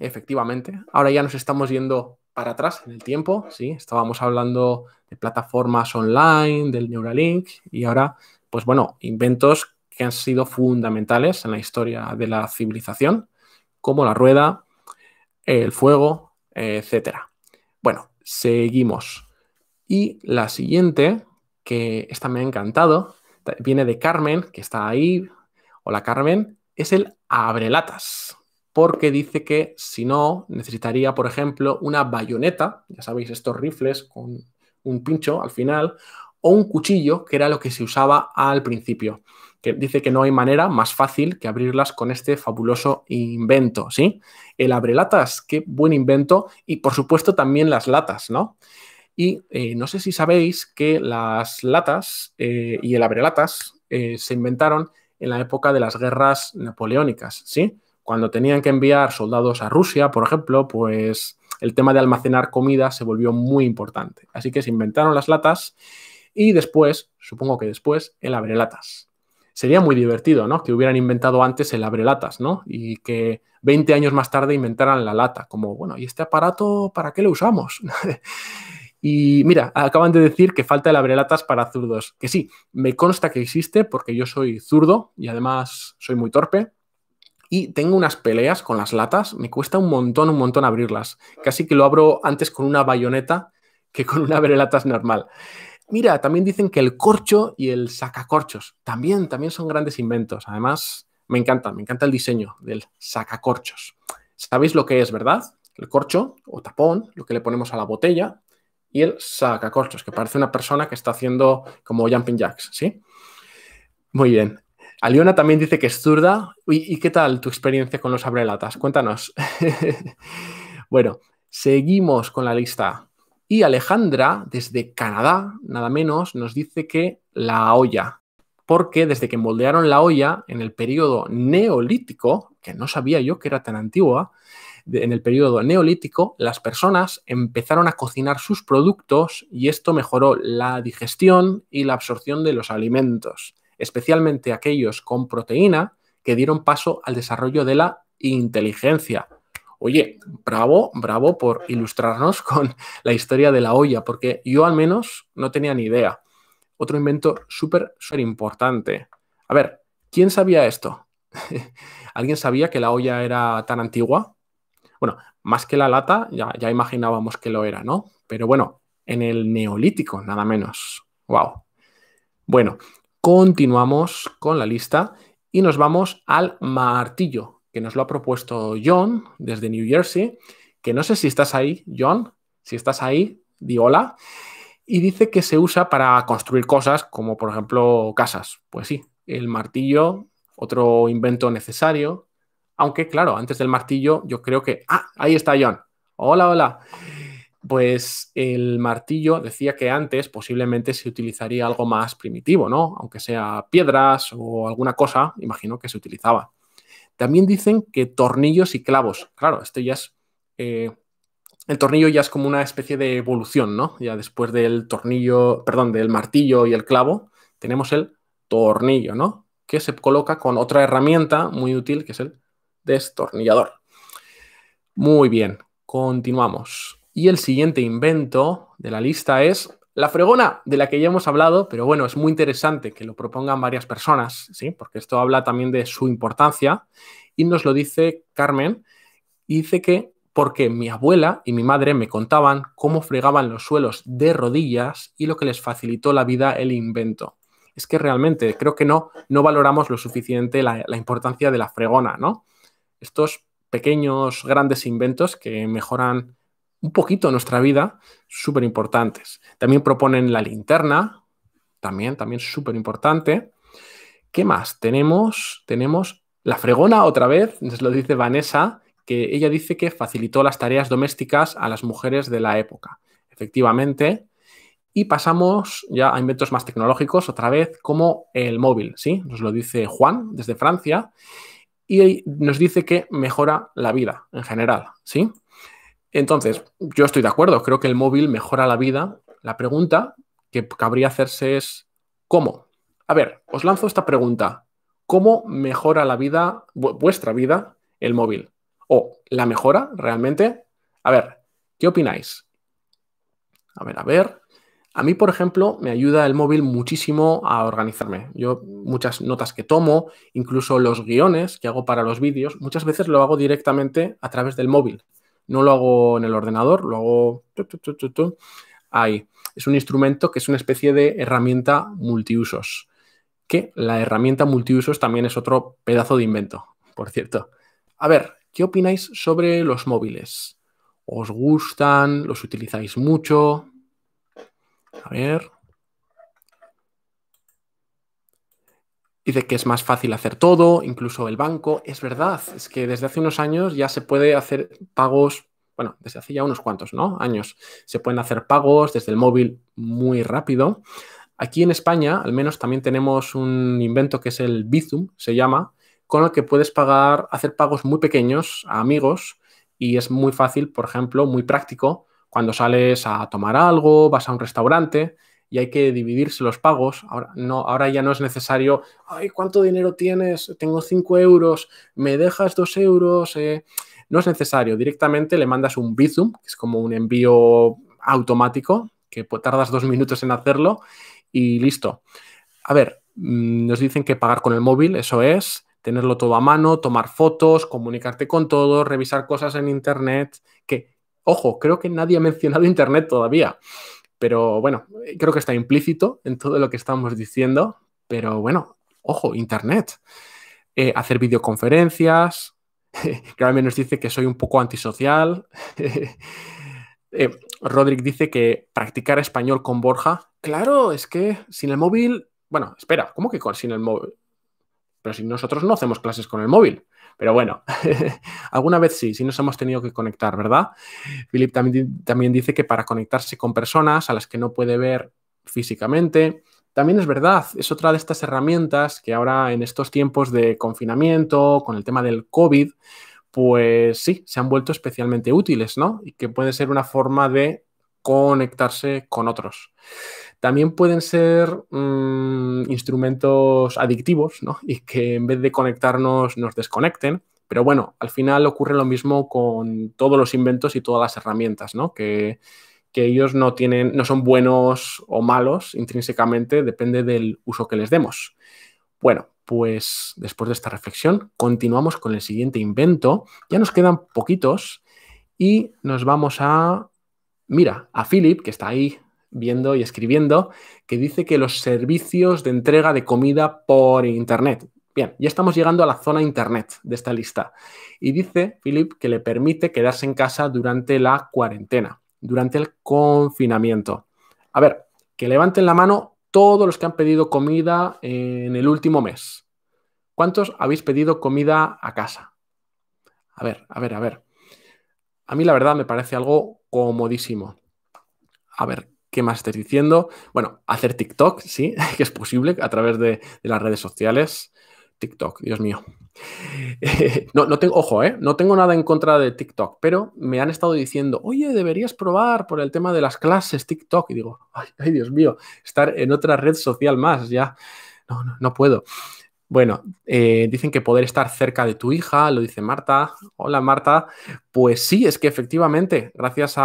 efectivamente. Ahora ya nos estamos yendo para atrás en el tiempo, ¿sí? Estábamos hablando de plataformas online, del Neuralink y ahora, pues bueno, inventos que han sido fundamentales en la historia de la civilización, como la rueda, el fuego, etcétera. Bueno, seguimos. Y la siguiente, que esta me ha encantado, viene de Carmen, que está ahí. Hola Carmen, es el abrelatas, porque dice que si no, necesitaría, por ejemplo, una bayoneta, ya sabéis, estos rifles con un pincho al final, o un cuchillo, que era lo que se usaba al principio. Que dice que no hay manera más fácil que abrirlas con este fabuloso invento, ¿sí? El abrelatas, qué buen invento, y por supuesto también las latas, ¿no? Y eh, no sé si sabéis que las latas eh, y el abrelatas eh, se inventaron en la época de las guerras napoleónicas, ¿sí? Cuando tenían que enviar soldados a Rusia, por ejemplo, pues el tema de almacenar comida se volvió muy importante. Así que se inventaron las latas y después, supongo que después, el abrelatas. Sería muy divertido, ¿no? Que hubieran inventado antes el abrelatas, ¿no? Y que 20 años más tarde inventaran la lata, como, bueno, ¿y este aparato para qué lo usamos? Y mira, acaban de decir que falta el abrelatas para zurdos, que sí, me consta que existe porque yo soy zurdo y además soy muy torpe. Y tengo unas peleas con las latas, me cuesta un montón, un montón abrirlas. Casi que lo abro antes con una bayoneta que con una abrelatas normal. Mira, también dicen que el corcho y el sacacorchos también, también son grandes inventos. Además, me encanta, me encanta el diseño del sacacorchos. ¿Sabéis lo que es, verdad? El corcho o tapón, lo que le ponemos a la botella, y saca sacacorchos, que parece una persona que está haciendo como jumping jacks, ¿sí? Muy bien. Aliona también dice que es zurda. ¿Y, y qué tal tu experiencia con los abrelatas? Cuéntanos. bueno, seguimos con la lista. Y Alejandra, desde Canadá, nada menos, nos dice que la olla. Porque desde que moldearon la olla en el periodo neolítico, que no sabía yo que era tan antigua, en el periodo neolítico, las personas empezaron a cocinar sus productos y esto mejoró la digestión y la absorción de los alimentos, especialmente aquellos con proteína que dieron paso al desarrollo de la inteligencia. Oye, bravo, bravo por ilustrarnos con la historia de la olla, porque yo al menos no tenía ni idea. Otro invento súper, súper importante. A ver, ¿quién sabía esto? ¿Alguien sabía que la olla era tan antigua? Bueno, más que la lata, ya, imaginábamos que lo era, ¿no? Pero bueno, en el neolítico, nada menos. ¡Wow! Bueno, continuamos con la lista y nos vamos al martillo, que nos lo ha propuesto John desde New Jersey, que no sé si estás ahí, John, si estás ahí, di hola, y dice que se usa para construir cosas como por ejemplo casas. Pues sí, el martillo, otro invento necesario, aunque, claro, antes del martillo, yo creo que. ¡Ah! Ahí está John. Hola, hola. Pues el martillo decía que antes posiblemente se utilizaría algo más primitivo, ¿no? Aunque sea piedras o alguna cosa, imagino que se utilizaba. También dicen que tornillos y clavos. Claro, esto ya es. Eh, el tornillo ya es como una especie de evolución, ¿no? Ya después del tornillo, perdón, del martillo y el clavo, tenemos el tornillo, ¿no? Que se coloca con otra herramienta muy útil que es el destornillador. Muy bien, continuamos. Y el siguiente invento de la lista es la fregona, de la que ya hemos hablado, pero bueno, es muy interesante que lo propongan varias personas, ¿sí? porque esto habla también de su importancia. Y nos lo dice Carmen, dice que porque mi abuela y mi madre me contaban cómo fregaban los suelos de rodillas y lo que les facilitó la vida el invento. Es que realmente creo que no, no valoramos lo suficiente la, la importancia de la fregona, ¿no? estos pequeños, grandes inventos que mejoran un poquito nuestra vida, súper importantes. También proponen la linterna, también, también súper importante. ¿Qué más? Tenemos, tenemos la fregona otra vez, nos lo dice Vanessa, que ella dice que facilitó las tareas domésticas a las mujeres de la época. Efectivamente. Y pasamos ya a inventos más tecnológicos, otra vez, como el móvil, ¿sí? Nos lo dice Juan desde Francia y nos dice que mejora la vida en general, ¿sí? Entonces, yo estoy de acuerdo, creo que el móvil mejora la vida. La pregunta que cabría hacerse es, ¿cómo? A ver, os lanzo esta pregunta. ¿Cómo mejora la vida, vuestra vida, el móvil? ¿O la mejora realmente? A ver, ¿qué opináis? A ver, a ver. A mí, por ejemplo, me ayuda el móvil muchísimo a organizarme. Yo muchas notas que tomo, incluso los guiones que hago para los vídeos, muchas veces lo hago directamente a través del móvil. No lo hago en el ordenador, lo hago ahí. Es un instrumento que es una especie de herramienta multiusos, que la herramienta multiusos también es otro pedazo de invento, por cierto. A ver, ¿qué opináis sobre los móviles? ¿Os gustan? ¿Los utilizáis mucho? A ver. Dice que es más fácil hacer todo, incluso el banco. Es verdad, es que desde hace unos años ya se puede hacer pagos, bueno, desde hace ya unos cuantos, ¿no? Años. Se pueden hacer pagos desde el móvil muy rápido. Aquí en España, al menos, también tenemos un invento que es el Bizum, se llama, con el que puedes pagar, hacer pagos muy pequeños a amigos y es muy fácil, por ejemplo, muy práctico cuando sales a tomar algo, vas a un restaurante y hay que dividirse los pagos. Ahora, no, ahora ya no es necesario, ay, ¿cuánto dinero tienes? Tengo 5 euros, ¿me dejas 2 euros? Eh, no es necesario, directamente le mandas un Bizum, que es como un envío automático, que tardas dos minutos en hacerlo y listo. A ver, mm, nos dicen que pagar con el móvil, eso es, tenerlo todo a mano, tomar fotos, comunicarte con todos, revisar cosas en internet, que Ojo, creo que nadie ha mencionado Internet todavía, pero bueno, creo que está implícito en todo lo que estamos diciendo, pero bueno, ojo, Internet. Eh, hacer videoconferencias, me nos dice que soy un poco antisocial. eh, dice que practicar español con Borja. Claro, es que sin el móvil. Bueno, espera, ¿cómo que sin el móvil? Pero si nosotros no hacemos clases con el móvil. Pero bueno, alguna vez sí, sí nos hemos tenido que conectar, ¿verdad? Philip también, también dice que para conectarse con personas a las que no puede ver físicamente, también es verdad, es otra de estas herramientas que ahora en estos tiempos de confinamiento, con el tema del COVID, pues sí, se han vuelto especialmente útiles, ¿no? Y que puede ser una forma de conectarse con otros. También pueden ser mm, instrumentos adictivos ¿no? y que en vez de conectarnos nos desconecten. Pero bueno, al final ocurre lo mismo con todos los inventos y todas las herramientas, ¿no? Que, que ellos no tienen, no son buenos o malos intrínsecamente, depende del uso que les demos. Bueno, pues después de esta reflexión, continuamos con el siguiente invento. Ya nos quedan poquitos y nos vamos a. Mira, a Philip, que está ahí viendo y escribiendo que dice que los servicios de entrega de comida por Internet. Bien, ya estamos llegando a la zona Internet de esta lista. Y dice Philip que le permite quedarse en casa durante la cuarentena, durante el confinamiento. A ver, que levanten la mano todos los que han pedido comida en el último mes. ¿Cuántos habéis pedido comida a casa? A ver, a ver, a ver. A mí la verdad me parece algo comodísimo. A ver, ¿qué más estás diciendo? Bueno, hacer TikTok, sí, que es posible a través de, las redes sociales. TikTok, Dios mío. no, tengo, ojo, eh, no tengo nada en contra de TikTok, pero me han estado diciendo, oye, deberías probar por el tema de las clases TikTok. Y digo, ay, Dios mío, estar en otra red social más, ya, no, no puedo. Bueno, eh, dicen que poder estar cerca de tu hija, lo dice Marta. Hola Marta. Pues sí, es que efectivamente, gracias,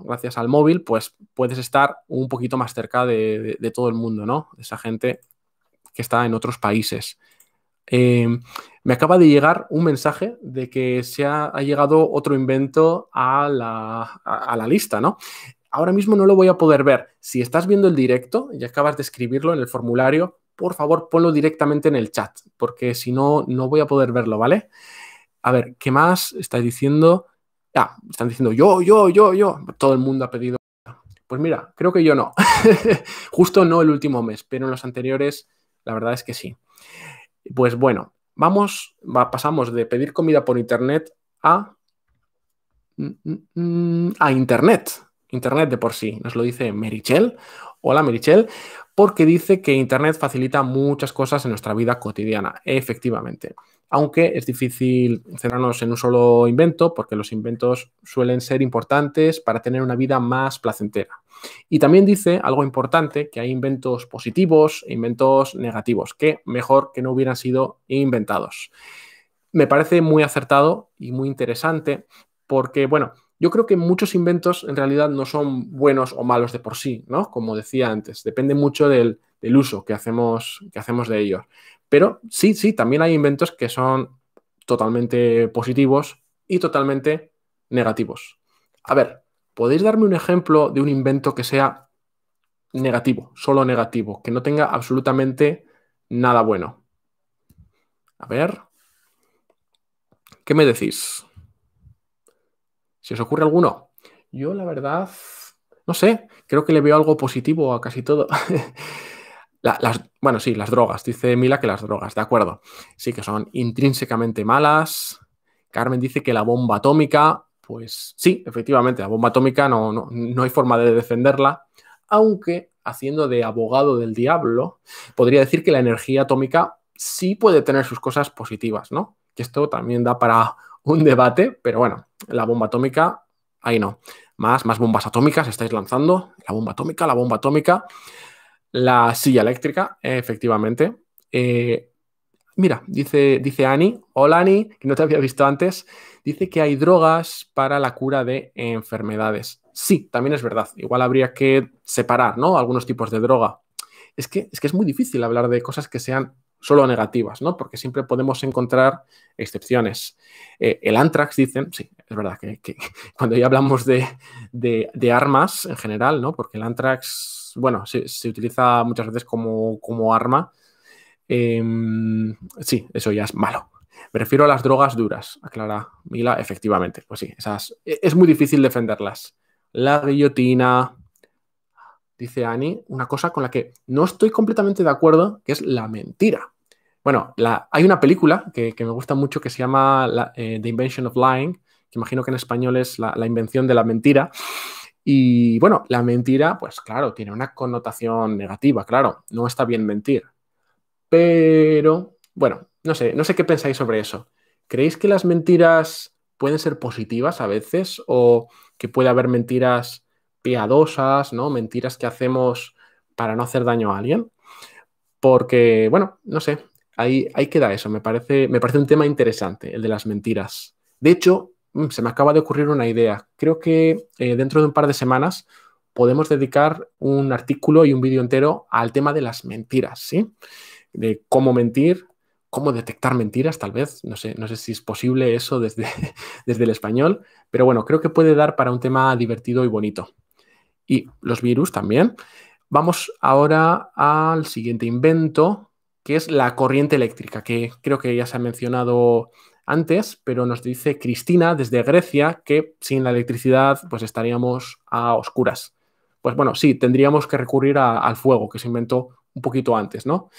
gracias al móvil, pues puedes estar un poquito más cerca de, todo el mundo, ¿no? esa gente que está en otros países. Em, me acaba de llegar un mensaje de que se ha, llegado otro invento a la, a la lista, ¿no? Ahora mismo no lo voy a poder ver. Si estás viendo el directo y acabas de escribirlo en el formulario, por favor ponlo directamente en el chat, porque si no, no voy a poder verlo, ¿vale? A ver, ¿qué más estáis diciendo? Ah, están diciendo yo, yo, yo, yo. Todo el mundo ha pedido. Pues mira, creo que yo no. Justo no el último mes, pero en los anteriores, la verdad es que sí. Pues bueno, vamos, pasamos de pedir comida por internet a. Mm, mm, mm, a internet. Internet de por sí, nos lo dice Merichel. Hola Merichel, porque dice que Internet facilita muchas cosas en nuestra vida cotidiana, efectivamente. Aunque es difícil centrarnos en un solo invento, porque los inventos suelen ser importantes para tener una vida más placentera. Y también dice algo importante, que hay inventos positivos e inventos negativos, que mejor que no hubieran sido inventados. Me parece muy acertado y muy interesante porque, bueno, yo creo que muchos inventos en realidad no son buenos o malos de por sí, ¿no? Como decía antes, depende mucho del, uso que hacemos, que hacemos de ellos. Pero sí, sí, también hay inventos que son totalmente positivos y totalmente negativos. A ver, ¿podéis darme un ejemplo de un invento que sea negativo, solo negativo, que no tenga absolutamente nada bueno? A ver, ¿qué me decís? Si os ocurre alguno. Yo, la verdad, no sé, creo que le veo algo positivo a casi todo. las, bueno, sí, las drogas. Dice Mila que las drogas, de acuerdo. Sí que son intrínsecamente malas. Carmen dice que la bomba atómica, pues sí, efectivamente, la bomba atómica no, no, no hay forma de defenderla, aunque haciendo de abogado del diablo, podría decir que la energía atómica sí puede tener sus cosas positivas, ¿no? Que esto también da para un debate, pero bueno, la bomba atómica, ahí no. Más, más bombas atómicas estáis lanzando. La bomba atómica, la bomba atómica, la silla eléctrica, efectivamente. Eh, mira, dice, dice Ani, hola Ani, que no te había visto antes, dice que hay drogas para la cura de enfermedades. Sí, también es verdad. Igual habría que separar, ¿no? Algunos tipos de droga. Es que, es que es muy difícil hablar de cosas que sean solo negativas, ¿no? Porque siempre podemos encontrar excepciones. Eh, el antrax dicen, sí, es verdad que, cuando ya hablamos de, armas en general, ¿no? Porque el antrax, bueno, se, utiliza muchas veces como, como arma. Em, sí, eso ya es malo. Me refiero a las drogas duras, aclara Mila, efectivamente. Pues sí, esas, e, es muy difícil defenderlas. La guillotina, dice Ani, una cosa con la que no estoy completamente de acuerdo, que es la mentira. Bueno, hay una película que, me gusta mucho que se llama eh, The Invention of Lying, que imagino que en español es la, la, invención de la mentira. Y bueno, la mentira, pues claro, tiene una connotación negativa, claro, no está bien mentir. Pero, bueno, no sé, no sé qué pensáis sobre eso. ¿Creéis que las mentiras pueden ser positivas a veces o que puede haber mentiras piadosas, ¿no? Mentiras que hacemos para no hacer daño a alguien? Porque, bueno, no sé, Ahí, que queda eso, me parece, me parece un tema interesante, el de las mentiras. De hecho, mm, se me acaba de ocurrir una idea. Creo que eh, dentro de un par de semanas podemos dedicar un artículo y un vídeo entero al tema de las mentiras, ¿sí? De cómo mentir, cómo detectar mentiras, tal vez. No sé, no sé si es posible eso desde, desde el español, pero bueno, creo que puede dar para un tema divertido y bonito. Y los virus también. Vamos ahora al siguiente invento, que es la corriente eléctrica, que creo que ya se ha mencionado antes, pero nos dice Cristina desde Grecia que sin la electricidad pues estaríamos a oscuras. Pues bueno, sí, tendríamos que recurrir al fuego que se inventó un poquito antes, ¿no?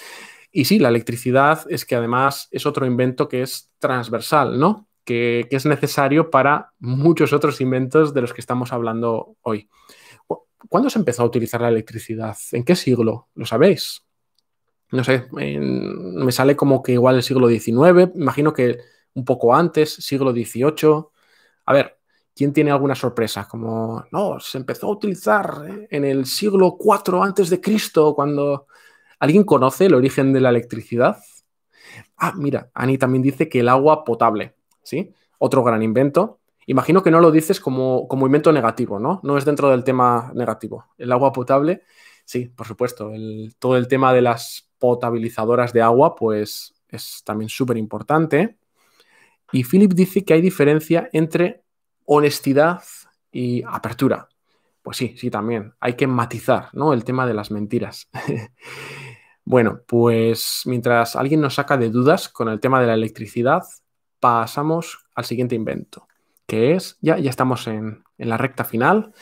Y sí, la electricidad es que además es otro invento que es transversal, ¿no? Que, que es necesario para muchos otros inventos de los que estamos hablando hoy. ¿Cuándo se empezó a utilizar la electricidad? ¿En qué siglo? ¿Lo sabéis? no sé, me sale como que igual el siglo XIX, imagino que un poco antes, siglo XVIII. A ver, ¿quién tiene alguna sorpresa? Como, no, se empezó a utilizar eh, en el siglo IV antes de Cristo, cuando alguien conoce el origen de la electricidad. Ah, mira, Ani también dice que el agua potable, ¿sí? Otro gran invento. Imagino que no lo dices como, como invento negativo, ¿no? No es dentro del tema negativo. El agua potable, sí, por supuesto. todo el tema de las potabilizadoras de agua, pues es también súper importante. Y Philip dice que hay diferencia entre honestidad y apertura. Pues sí, sí, también. Hay que matizar ¿no? el tema de las mentiras. bueno, pues mientras alguien nos saca de dudas con el tema de la electricidad, pasamos al siguiente invento, que es, ya, ya estamos en, en la recta final.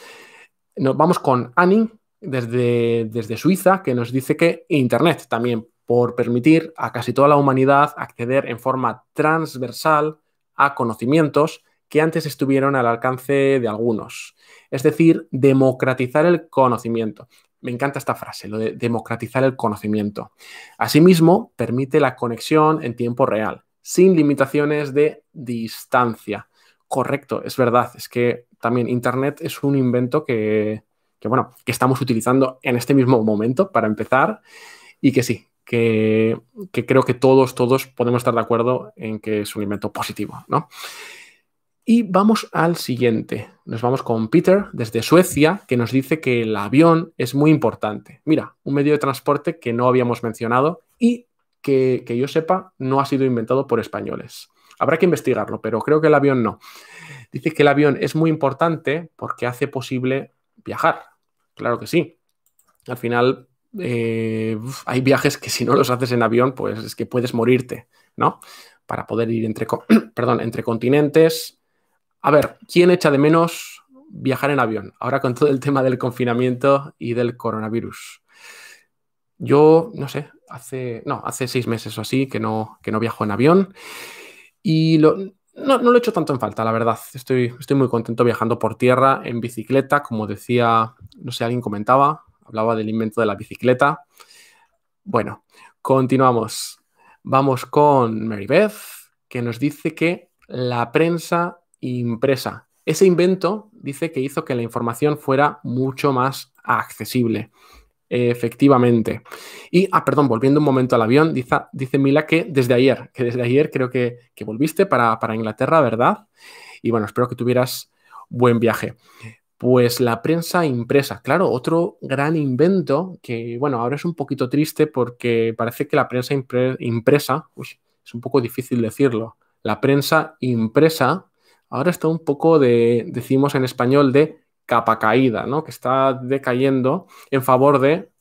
Nos vamos con Annie, desde, desde Suiza que nos dice que Internet también por permitir a casi toda la humanidad acceder en forma transversal a conocimientos que antes estuvieron al alcance de algunos. Es decir, democratizar el conocimiento. Me encanta esta frase, lo de democratizar el conocimiento. Asimismo, permite la conexión en tiempo real, sin limitaciones de distancia. Correcto, es verdad, es que también Internet es un invento que que bueno, que estamos utilizando en este mismo momento para empezar y que sí, que, creo que todos, todos podemos estar de acuerdo en que es un invento positivo, ¿no? Y vamos al siguiente. Nos vamos con Peter desde Suecia, que nos dice que el avión es muy importante. Mira, un medio de transporte que no habíamos mencionado y que, que yo sepa no ha sido inventado por españoles. Habrá que investigarlo, pero creo que el avión no. Dice que el avión es muy importante porque hace posible viajar, Claro que sí. Al final, eh, hay viajes que si no los haces en avión, pues es que puedes morirte, ¿no? Para poder ir entre, perdón, entre continentes. A ver, ¿quién echa de menos viajar en avión? Ahora con todo el tema del confinamiento y del coronavirus. Yo, no sé, hace, no, hace seis meses o así que no, que no viajo en avión. Y lo, no, lo he hecho tanto en falta, la verdad. Estoy, estoy muy contento viajando por tierra, en bicicleta, como decía, no sé, alguien comentaba, hablaba del invento de la bicicleta. Bueno, continuamos. Vamos con Mary Beth, que nos dice que la prensa impresa. Ese invento dice que hizo que la información fuera mucho más accesible efectivamente. Y, ah, perdón, volviendo un momento al avión, dice, Mila que desde ayer, que desde ayer creo que, volviste para, Inglaterra, ¿verdad? Y bueno, espero que tuvieras buen viaje. Pues la prensa impresa, claro, otro gran invento que, bueno, ahora es un poquito triste porque parece que la prensa impresa, es un poco difícil decirlo, la prensa impresa ahora está un poco de, decimos en español, de capa caída, ¿no? Que está decayendo en favor de...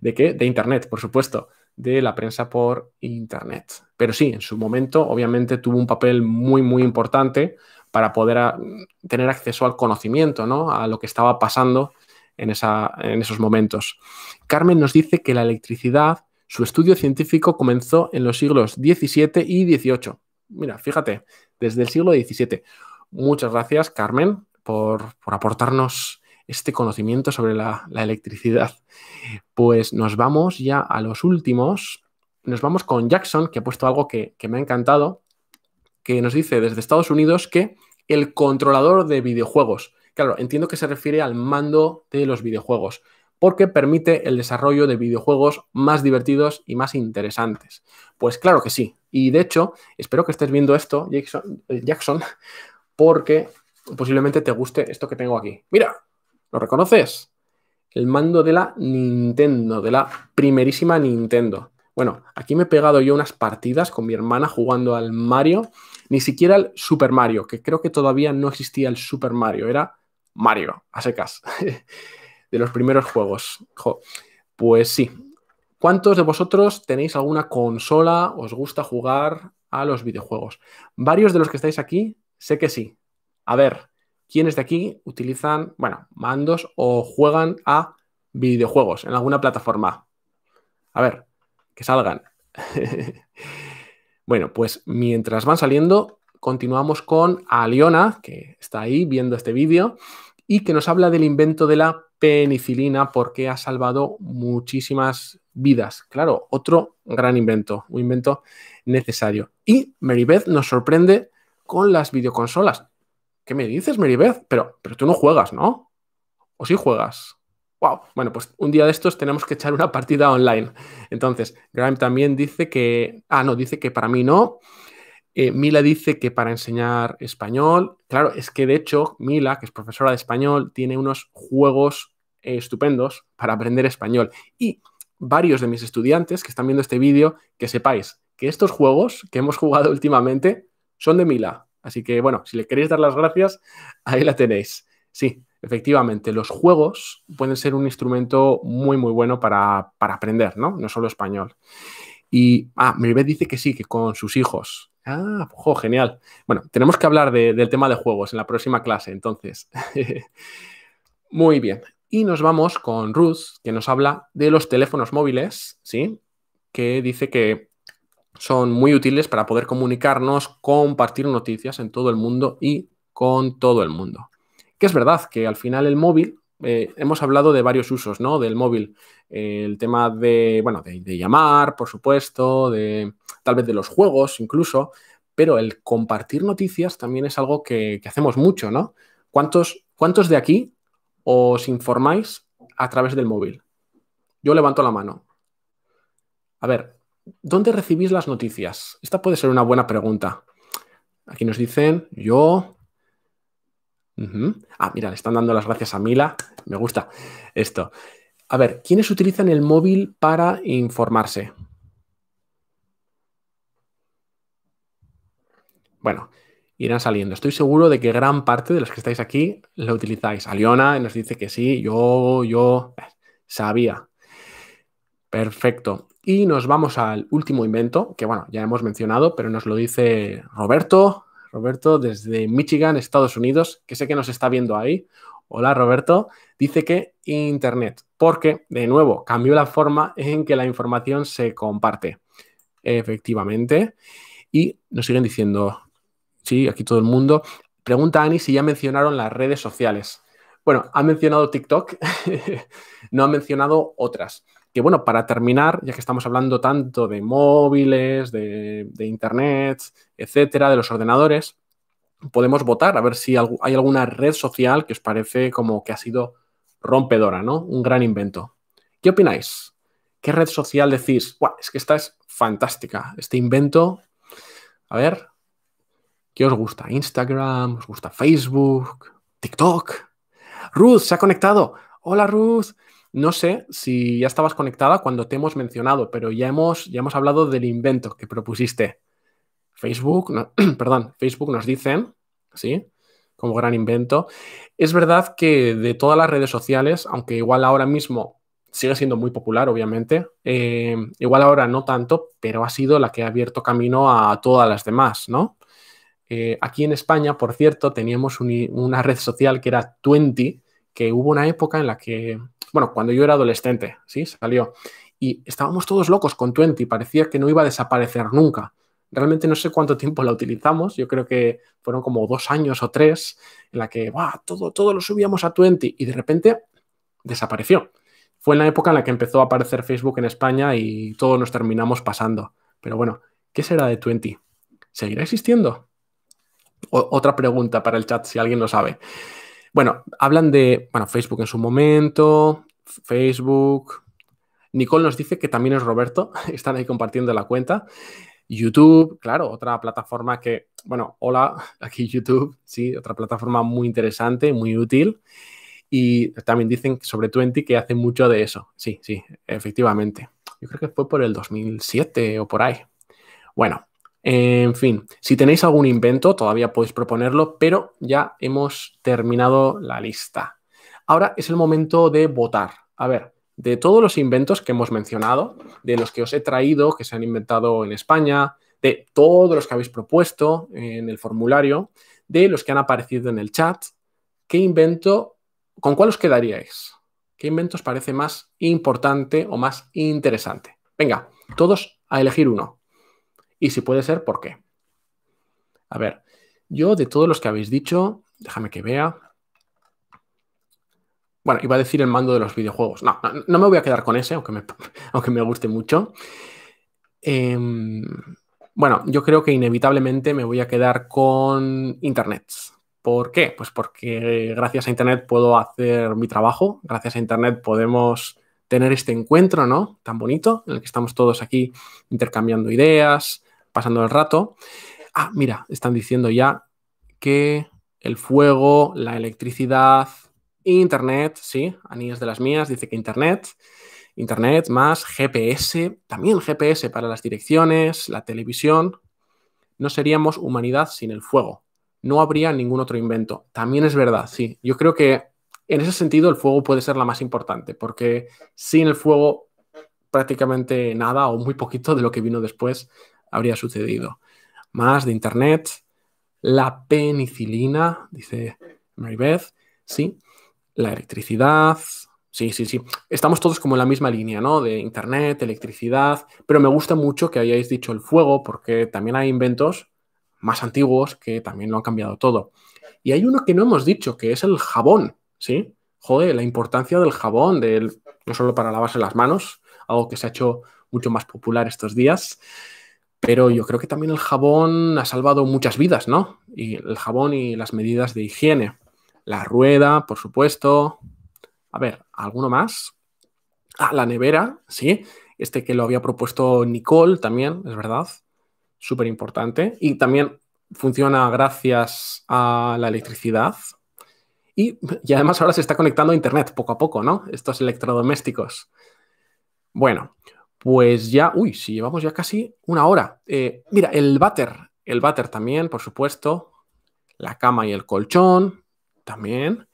¿De qué? De Internet, por supuesto, de la prensa por Internet. Pero sí, en su momento obviamente tuvo un papel muy, muy importante para poder ah, tener acceso al conocimiento, ¿no? A lo que estaba pasando en, esa, en esos momentos. Carmen nos dice que la electricidad, su estudio científico comenzó en los siglos XVII y XVIII. Mira, fíjate, desde el siglo XVII. Muchas gracias, Carmen por, aportarnos este conocimiento sobre la, electricidad. Pues nos vamos ya a los últimos. Nos vamos con Jackson, que ha puesto algo que, que me ha encantado, que nos dice desde Estados Unidos que el controlador de videojuegos. Claro, entiendo que se refiere al mando de los videojuegos, porque permite el desarrollo de videojuegos más divertidos y más interesantes. Pues claro que sí. Y de hecho, espero que estés viendo esto, Jackson, eh, Jackson porque posiblemente te guste esto que tengo aquí. Mira, ¿lo reconoces? El mando de la Nintendo, de la primerísima Nintendo. Bueno, aquí me he pegado yo unas partidas con mi hermana jugando al Mario, ni siquiera al Super Mario, que creo que todavía no existía el Super Mario, era Mario, a secas, de los primeros juegos. Pues sí. ¿Cuántos de vosotros tenéis alguna consola? ¿Os gusta jugar a los videojuegos? Varios de los que estáis aquí, sé que sí, a ver quiénes de aquí utilizan, bueno, mandos o juegan a videojuegos en alguna plataforma. A ver, que salgan. bueno, pues mientras van saliendo, continuamos con Aliona, que está ahí viendo este vídeo, y que nos habla del invento de la penicilina porque ha salvado muchísimas vidas. Claro, otro gran invento, un invento necesario. Y Mary nos sorprende con las videoconsolas. ¿Qué me dices, Meribeth? Pero, pero tú no juegas, ¿no? ¿O sí juegas? Wow. Bueno, pues un día de estos tenemos que echar una partida online. Entonces, Graham también dice que. Ah, no, dice que para mí no. Eh, Mila dice que para enseñar español. Claro, es que de hecho, Mila, que es profesora de español, tiene unos juegos eh, estupendos para aprender español. Y varios de mis estudiantes que están viendo este vídeo, que sepáis que estos juegos que hemos jugado últimamente son de Mila. Así que bueno, si le queréis dar las gracias, ahí la tenéis. Sí, efectivamente, los juegos pueden ser un instrumento muy, muy bueno para, para aprender, ¿no? No solo español. Y, ah, mi dice que sí, que con sus hijos. Ah, ojo, genial. Bueno, tenemos que hablar del tema de juegos en la próxima clase, entonces. muy bien. Y nos vamos con Ruth, que nos habla de los teléfonos móviles, ¿sí? Que dice que son muy útiles para poder comunicarnos, compartir noticias en todo el mundo y con todo el mundo. Que es verdad que al final el móvil, eh, hemos hablado de varios usos, ¿no? Del móvil, el tema de, bueno, de, llamar, por supuesto, de tal vez de los juegos incluso, pero el compartir noticias también es algo que, que hacemos mucho, ¿no? ¿Cuántos, ¿Cuántos de aquí os informáis a través del móvil? Yo levanto la mano. A ver, ¿dónde recibís las noticias? Esta puede ser una buena pregunta. Aquí nos dicen, yo... Ah, mira, le están dando las gracias a Mila. Me gusta esto. A ver, ¿quiénes utilizan el móvil para informarse? Bueno, irán saliendo. Estoy seguro de que gran parte de los que estáis aquí lo utilizáis. Aliona nos dice que sí, yo, yo, sabía. Perfecto. Y nos vamos al último invento, que bueno, ya hemos mencionado, pero nos lo dice Roberto, Roberto desde Michigan, Estados Unidos, que sé que nos está viendo ahí. Hola Roberto, dice que Internet, porque de nuevo cambió la forma en que la información se comparte. Efectivamente. Y nos siguen diciendo, sí, aquí todo el mundo. Pregunta Ani si ya mencionaron las redes sociales. Bueno, han mencionado TikTok, no han mencionado otras. Que bueno, para terminar, ya que estamos hablando tanto de móviles, de, internet, etcétera, de los ordenadores, podemos votar a ver si hay alguna red social que os parece como que ha sido rompedora, ¿no? Un gran invento. ¿Qué opináis? ¿Qué red social decís? Buah, es que esta es fantástica. Este invento. A ver, ¿qué os gusta? Instagram, os gusta Facebook, TikTok. Ruth se ha conectado. Hola Ruth. No sé si ya estabas conectada cuando te hemos mencionado, pero ya hemos, ya hemos hablado del invento que propusiste. Facebook, perdón, Facebook nos dicen, ¿sí? Como gran invento. Es verdad que de todas las redes sociales, aunque igual ahora mismo sigue siendo muy popular, obviamente, eh, igual ahora no tanto, pero ha sido la que ha abierto camino a todas las demás, ¿no? Eh, aquí en España, por cierto, teníamos una red social que era Twenty, que hubo una época en la que bueno, cuando yo era adolescente, ¿sí? Salió. Y estábamos todos locos con Twenty, parecía que no iba a desaparecer nunca. Realmente no sé cuánto tiempo la utilizamos, yo creo que fueron como dos años o tres, en la que, Todo, todo lo subíamos a Twenty y de repente desapareció. Fue en la época en la que empezó a aparecer Facebook en España y todos nos terminamos pasando. Pero bueno, ¿qué será de Twenty? ¿Seguirá existiendo? otra pregunta para el chat si alguien lo sabe. Bueno, hablan de, bueno, Facebook en su momento, Facebook. Nicole nos dice que también es Roberto, están ahí compartiendo la cuenta. YouTube, claro, otra plataforma que, bueno, hola, aquí YouTube, sí, otra plataforma muy interesante, muy útil. Y también dicen sobre Twenty que hace mucho de eso. Sí, sí, efectivamente. Yo creo que fue por el 2007 o por ahí. Bueno, en fin, si tenéis algún invento, todavía podéis proponerlo, pero ya hemos terminado la lista. Ahora es el momento de votar. A ver, de todos los inventos que hemos mencionado, de los que os he traído, que se han inventado en España, de todos los que habéis propuesto en el formulario, de los que han aparecido en el chat, ¿qué invento, con cuál os quedaríais? ¿Qué invento os parece más importante o más interesante? Venga, todos a elegir uno. Y si puede ser, ¿por qué? A ver, yo de todos los que habéis dicho, déjame que vea. Bueno, iba a decir el mando de los videojuegos. No, no, me voy a quedar con ese, aunque me, aunque me guste mucho. Em, bueno, yo creo que inevitablemente me voy a quedar con Internet. ¿Por qué? Pues porque gracias a Internet puedo hacer mi trabajo, gracias a Internet podemos tener este encuentro, ¿no? Tan bonito, en el que estamos todos aquí intercambiando ideas, pasando el rato. Ah, mira, están diciendo ya que el fuego, la electricidad, internet, sí, anillos de las mías dice que internet, internet más GPS, también GPS para las direcciones, la televisión. No seríamos humanidad sin el fuego. No habría ningún otro invento. También es verdad, sí. Yo creo que en ese sentido el fuego puede ser la más importante, porque sin el fuego prácticamente nada o muy poquito de lo que vino después habría sucedido. Más de Internet, la penicilina, dice Mary Beth, sí, la electricidad, sí, sí, sí. Estamos todos como en la misma línea, ¿no? De Internet, electricidad, pero me gusta mucho que hayáis dicho el fuego porque también hay inventos más antiguos que también lo han cambiado todo. Y hay uno que no hemos dicho, que es el jabón, ¿sí? Joder, la importancia del jabón, no solo para lavarse las manos, algo que se ha hecho mucho más popular estos días, pero yo creo que también el jabón ha salvado muchas vidas, ¿no? Y el jabón y las medidas de higiene. La rueda, por supuesto. A ver, ¿alguno más? Ah, la nevera, sí. Este que lo había propuesto Nicole también, es verdad. Súper importante. Y también funciona gracias a la electricidad. Y, además ahora se está conectando a Internet poco a poco, ¿no? Estos electrodomésticos. Bueno, pues ya, uy, si sí, llevamos ya casi una hora. Eh, mira, el váter, el váter también, por supuesto, la cama y el colchón también.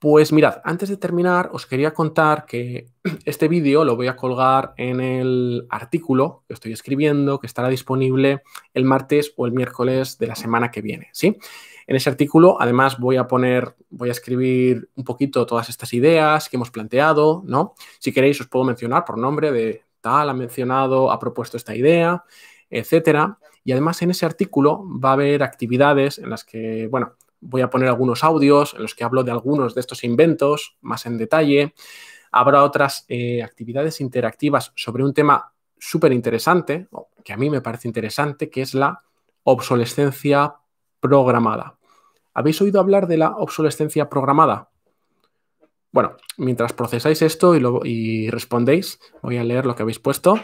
Pues mirad, antes de terminar, os quería contar que este vídeo lo voy a colgar en el artículo que estoy escribiendo, que estará disponible el martes o el miércoles de la semana que viene, ¿sí? En ese artículo, además, voy a poner, voy a escribir un poquito todas estas ideas que hemos planteado, ¿no? Si queréis, os puedo mencionar por nombre de, tal ha mencionado, ha propuesto esta idea, etcétera. Y además en ese artículo va a haber actividades en las que, bueno, voy a poner algunos audios en los que hablo de algunos de estos inventos más en detalle. Habrá otras eh, actividades interactivas sobre un tema súper interesante, que a mí me parece interesante, que es la obsolescencia programada. ¿Habéis oído hablar de la obsolescencia programada? Bueno, mientras procesáis esto y, respondéis, voy a leer lo que habéis puesto.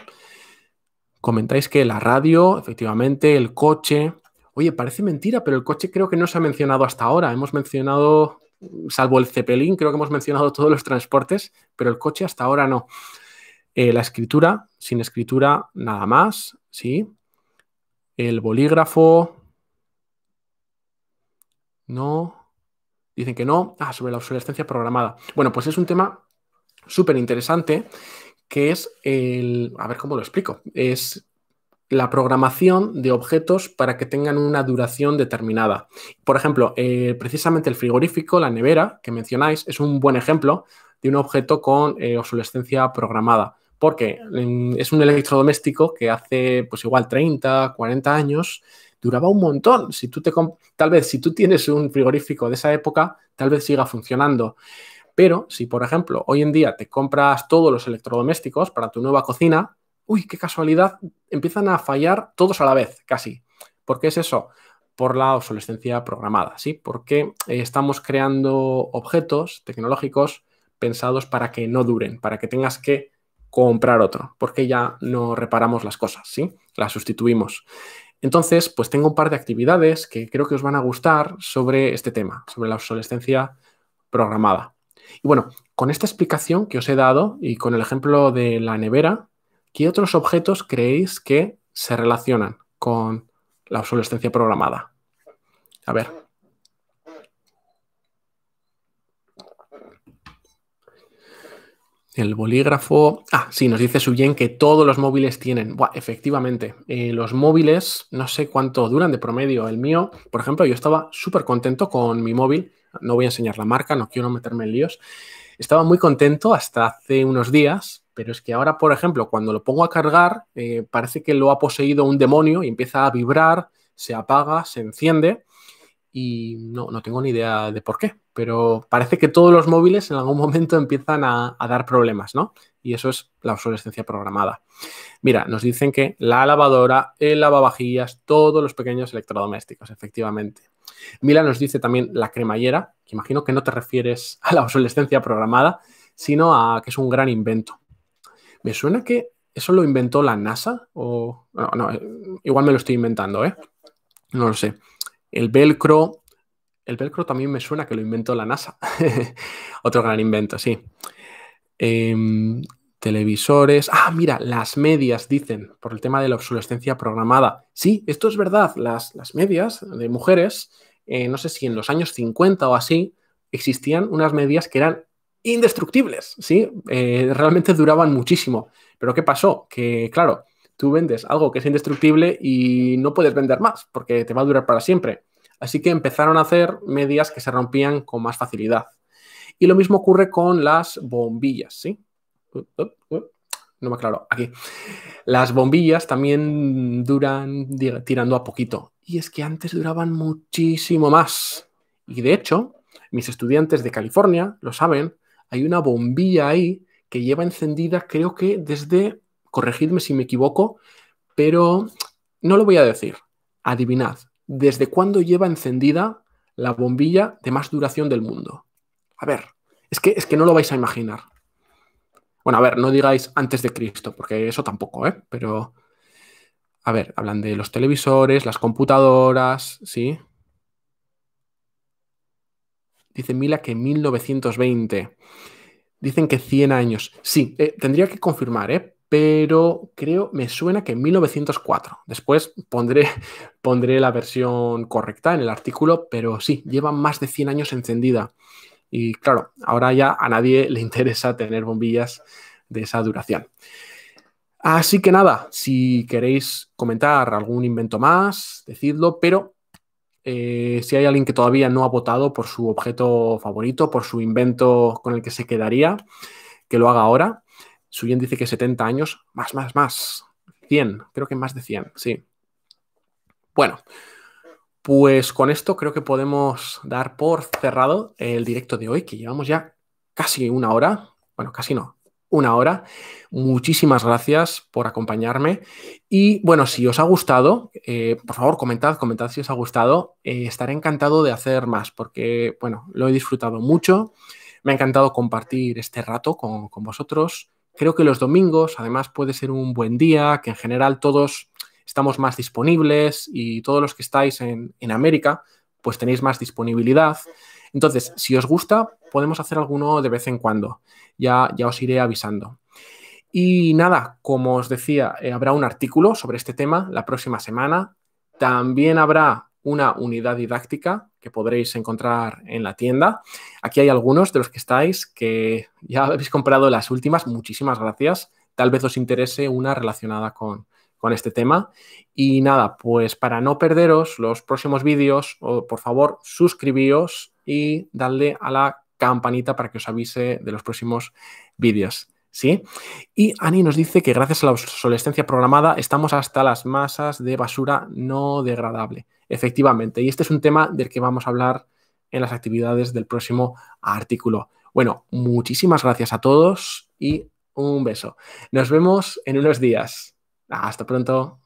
Comentáis que la radio, efectivamente, el coche. Oye, parece mentira, pero el coche creo que no se ha mencionado hasta ahora. Hemos mencionado, salvo el Zeppelin, creo que hemos mencionado todos los transportes, pero el coche hasta ahora no. Eh, la escritura, sin escritura nada más, ¿sí? El bolígrafo, no. Dicen que no. Ah, sobre la obsolescencia programada. Bueno, pues es un tema súper interesante que es el... A ver cómo lo explico. Es la programación de objetos para que tengan una duración determinada. Por ejemplo, eh, precisamente el frigorífico, la nevera que mencionáis, es un buen ejemplo de un objeto con eh, obsolescencia programada, porque mm, es un electrodoméstico que hace pues igual 30, 40 años duraba un montón. Si tú te tal vez si tú tienes un frigorífico de esa época, tal vez siga funcionando. Pero si, por ejemplo, hoy en día te compras todos los electrodomésticos para tu nueva cocina, uy, qué casualidad, empiezan a fallar todos a la vez, casi. ¿Por qué es eso? Por la obsolescencia programada, ¿sí? Porque eh, estamos creando objetos tecnológicos pensados para que no duren, para que tengas que comprar otro, porque ya no reparamos las cosas, ¿sí? Las sustituimos. Entonces, pues tengo un par de actividades que creo que os van a gustar sobre este tema, sobre la obsolescencia programada. Y bueno, con esta explicación que os he dado y con el ejemplo de la nevera, ¿qué otros objetos creéis que se relacionan con la obsolescencia programada? A ver. El bolígrafo. Ah, sí, nos dice bien que todos los móviles tienen. Buah, efectivamente. Eh, los móviles, no sé cuánto duran de promedio. El mío, por ejemplo, yo estaba súper contento con mi móvil. No voy a enseñar la marca, no quiero meterme en líos. Estaba muy contento hasta hace unos días, pero es que ahora, por ejemplo, cuando lo pongo a cargar, eh, parece que lo ha poseído un demonio y empieza a vibrar, se apaga, se enciende y no, tengo ni idea de por qué, pero parece que todos los móviles en algún momento empiezan a, dar problemas, ¿no? Y eso es la obsolescencia programada. Mira, nos dicen que la lavadora, el lavavajillas, todos los pequeños electrodomésticos, efectivamente. Mila nos dice también la cremallera, que imagino que no te refieres a la obsolescencia programada, sino a que es un gran invento. Me suena que eso lo inventó la NASA o... No, eh, igual me lo estoy inventando, ¿eh? No lo sé. El velcro, el velcro también me suena que lo inventó la NASA. Otro gran invento, sí. Em, televisores. Ah, mira, las medias, dicen, por el tema de la obsolescencia programada. Sí, esto es verdad. Las, las medias de mujeres, eh, no sé si en los años 50 o así, existían unas medias que eran indestructibles, ¿sí? Eh, realmente duraban muchísimo. Pero ¿qué pasó? Que, claro, Tú vendes algo que es indestructible y no puedes vender más porque te va a durar para siempre. Así que empezaron a hacer medias que se rompían con más facilidad. Y lo mismo ocurre con las bombillas, ¿sí? Uh, uh, uh. No me aclaro, aquí. Las bombillas también duran tirando a poquito. Y es que antes duraban muchísimo más. Y de hecho, mis estudiantes de California lo saben, hay una bombilla ahí que lleva encendida creo que desde corregidme si me equivoco, pero no lo voy a decir. Adivinad, ¿desde cuándo lleva encendida la bombilla de más duración del mundo? A ver, es que, es que no lo vais a imaginar. Bueno, a ver, no digáis antes de Cristo, porque eso tampoco, ¿eh? Pero, a ver, hablan de los televisores, las computadoras, ¿sí? Dice Mila que 1920. Dicen que 100 años. Sí, eh, tendría que confirmar, ¿eh? pero creo, me suena que en 1904. Después pondré, la versión correcta en el artículo, pero sí, lleva más de 100 años encendida. Y claro, ahora ya a nadie le interesa tener bombillas de esa duración. Así que nada, si queréis comentar algún invento más, decidlo, pero eh, si hay alguien que todavía no ha votado por su objeto favorito, por su invento con el que se quedaría, que lo haga ahora. Suyen dice que 70 años, más, más, más. 100, creo que más de 100, sí. Bueno, pues con esto creo que podemos dar por cerrado el directo de hoy, que llevamos ya casi una hora, bueno, casi no, una hora. Muchísimas gracias por acompañarme. Y bueno, si os ha gustado, eh, por favor, comentad, comentad si os ha gustado. Eh, estaré encantado de hacer más porque, bueno, lo he disfrutado mucho. Me ha encantado compartir este rato con, con vosotros. Creo que los domingos, además, puede ser un buen día, que en general todos estamos más disponibles y todos los que estáis en, América, pues tenéis más disponibilidad. Entonces, si os gusta, podemos hacer alguno de vez en cuando. Ya, ya os iré avisando. Y nada, como os decía, eh, habrá un artículo sobre este tema la próxima semana. También habrá una unidad didáctica que podréis encontrar en la tienda. Aquí hay algunos de los que estáis que ya habéis comprado las últimas. Muchísimas gracias. Tal vez os interese una relacionada con, este tema. Y nada, pues para no perderos los próximos vídeos, por favor, suscribíos y darle a la campanita para que os avise de los próximos vídeos. ¿Sí? Y Ani nos dice que gracias a la obsolescencia programada estamos hasta las masas de basura no degradable. Efectivamente, y este es un tema del que vamos a hablar en las actividades del próximo artículo. Bueno, muchísimas gracias a todos y un beso. Nos vemos en unos días. Hasta pronto.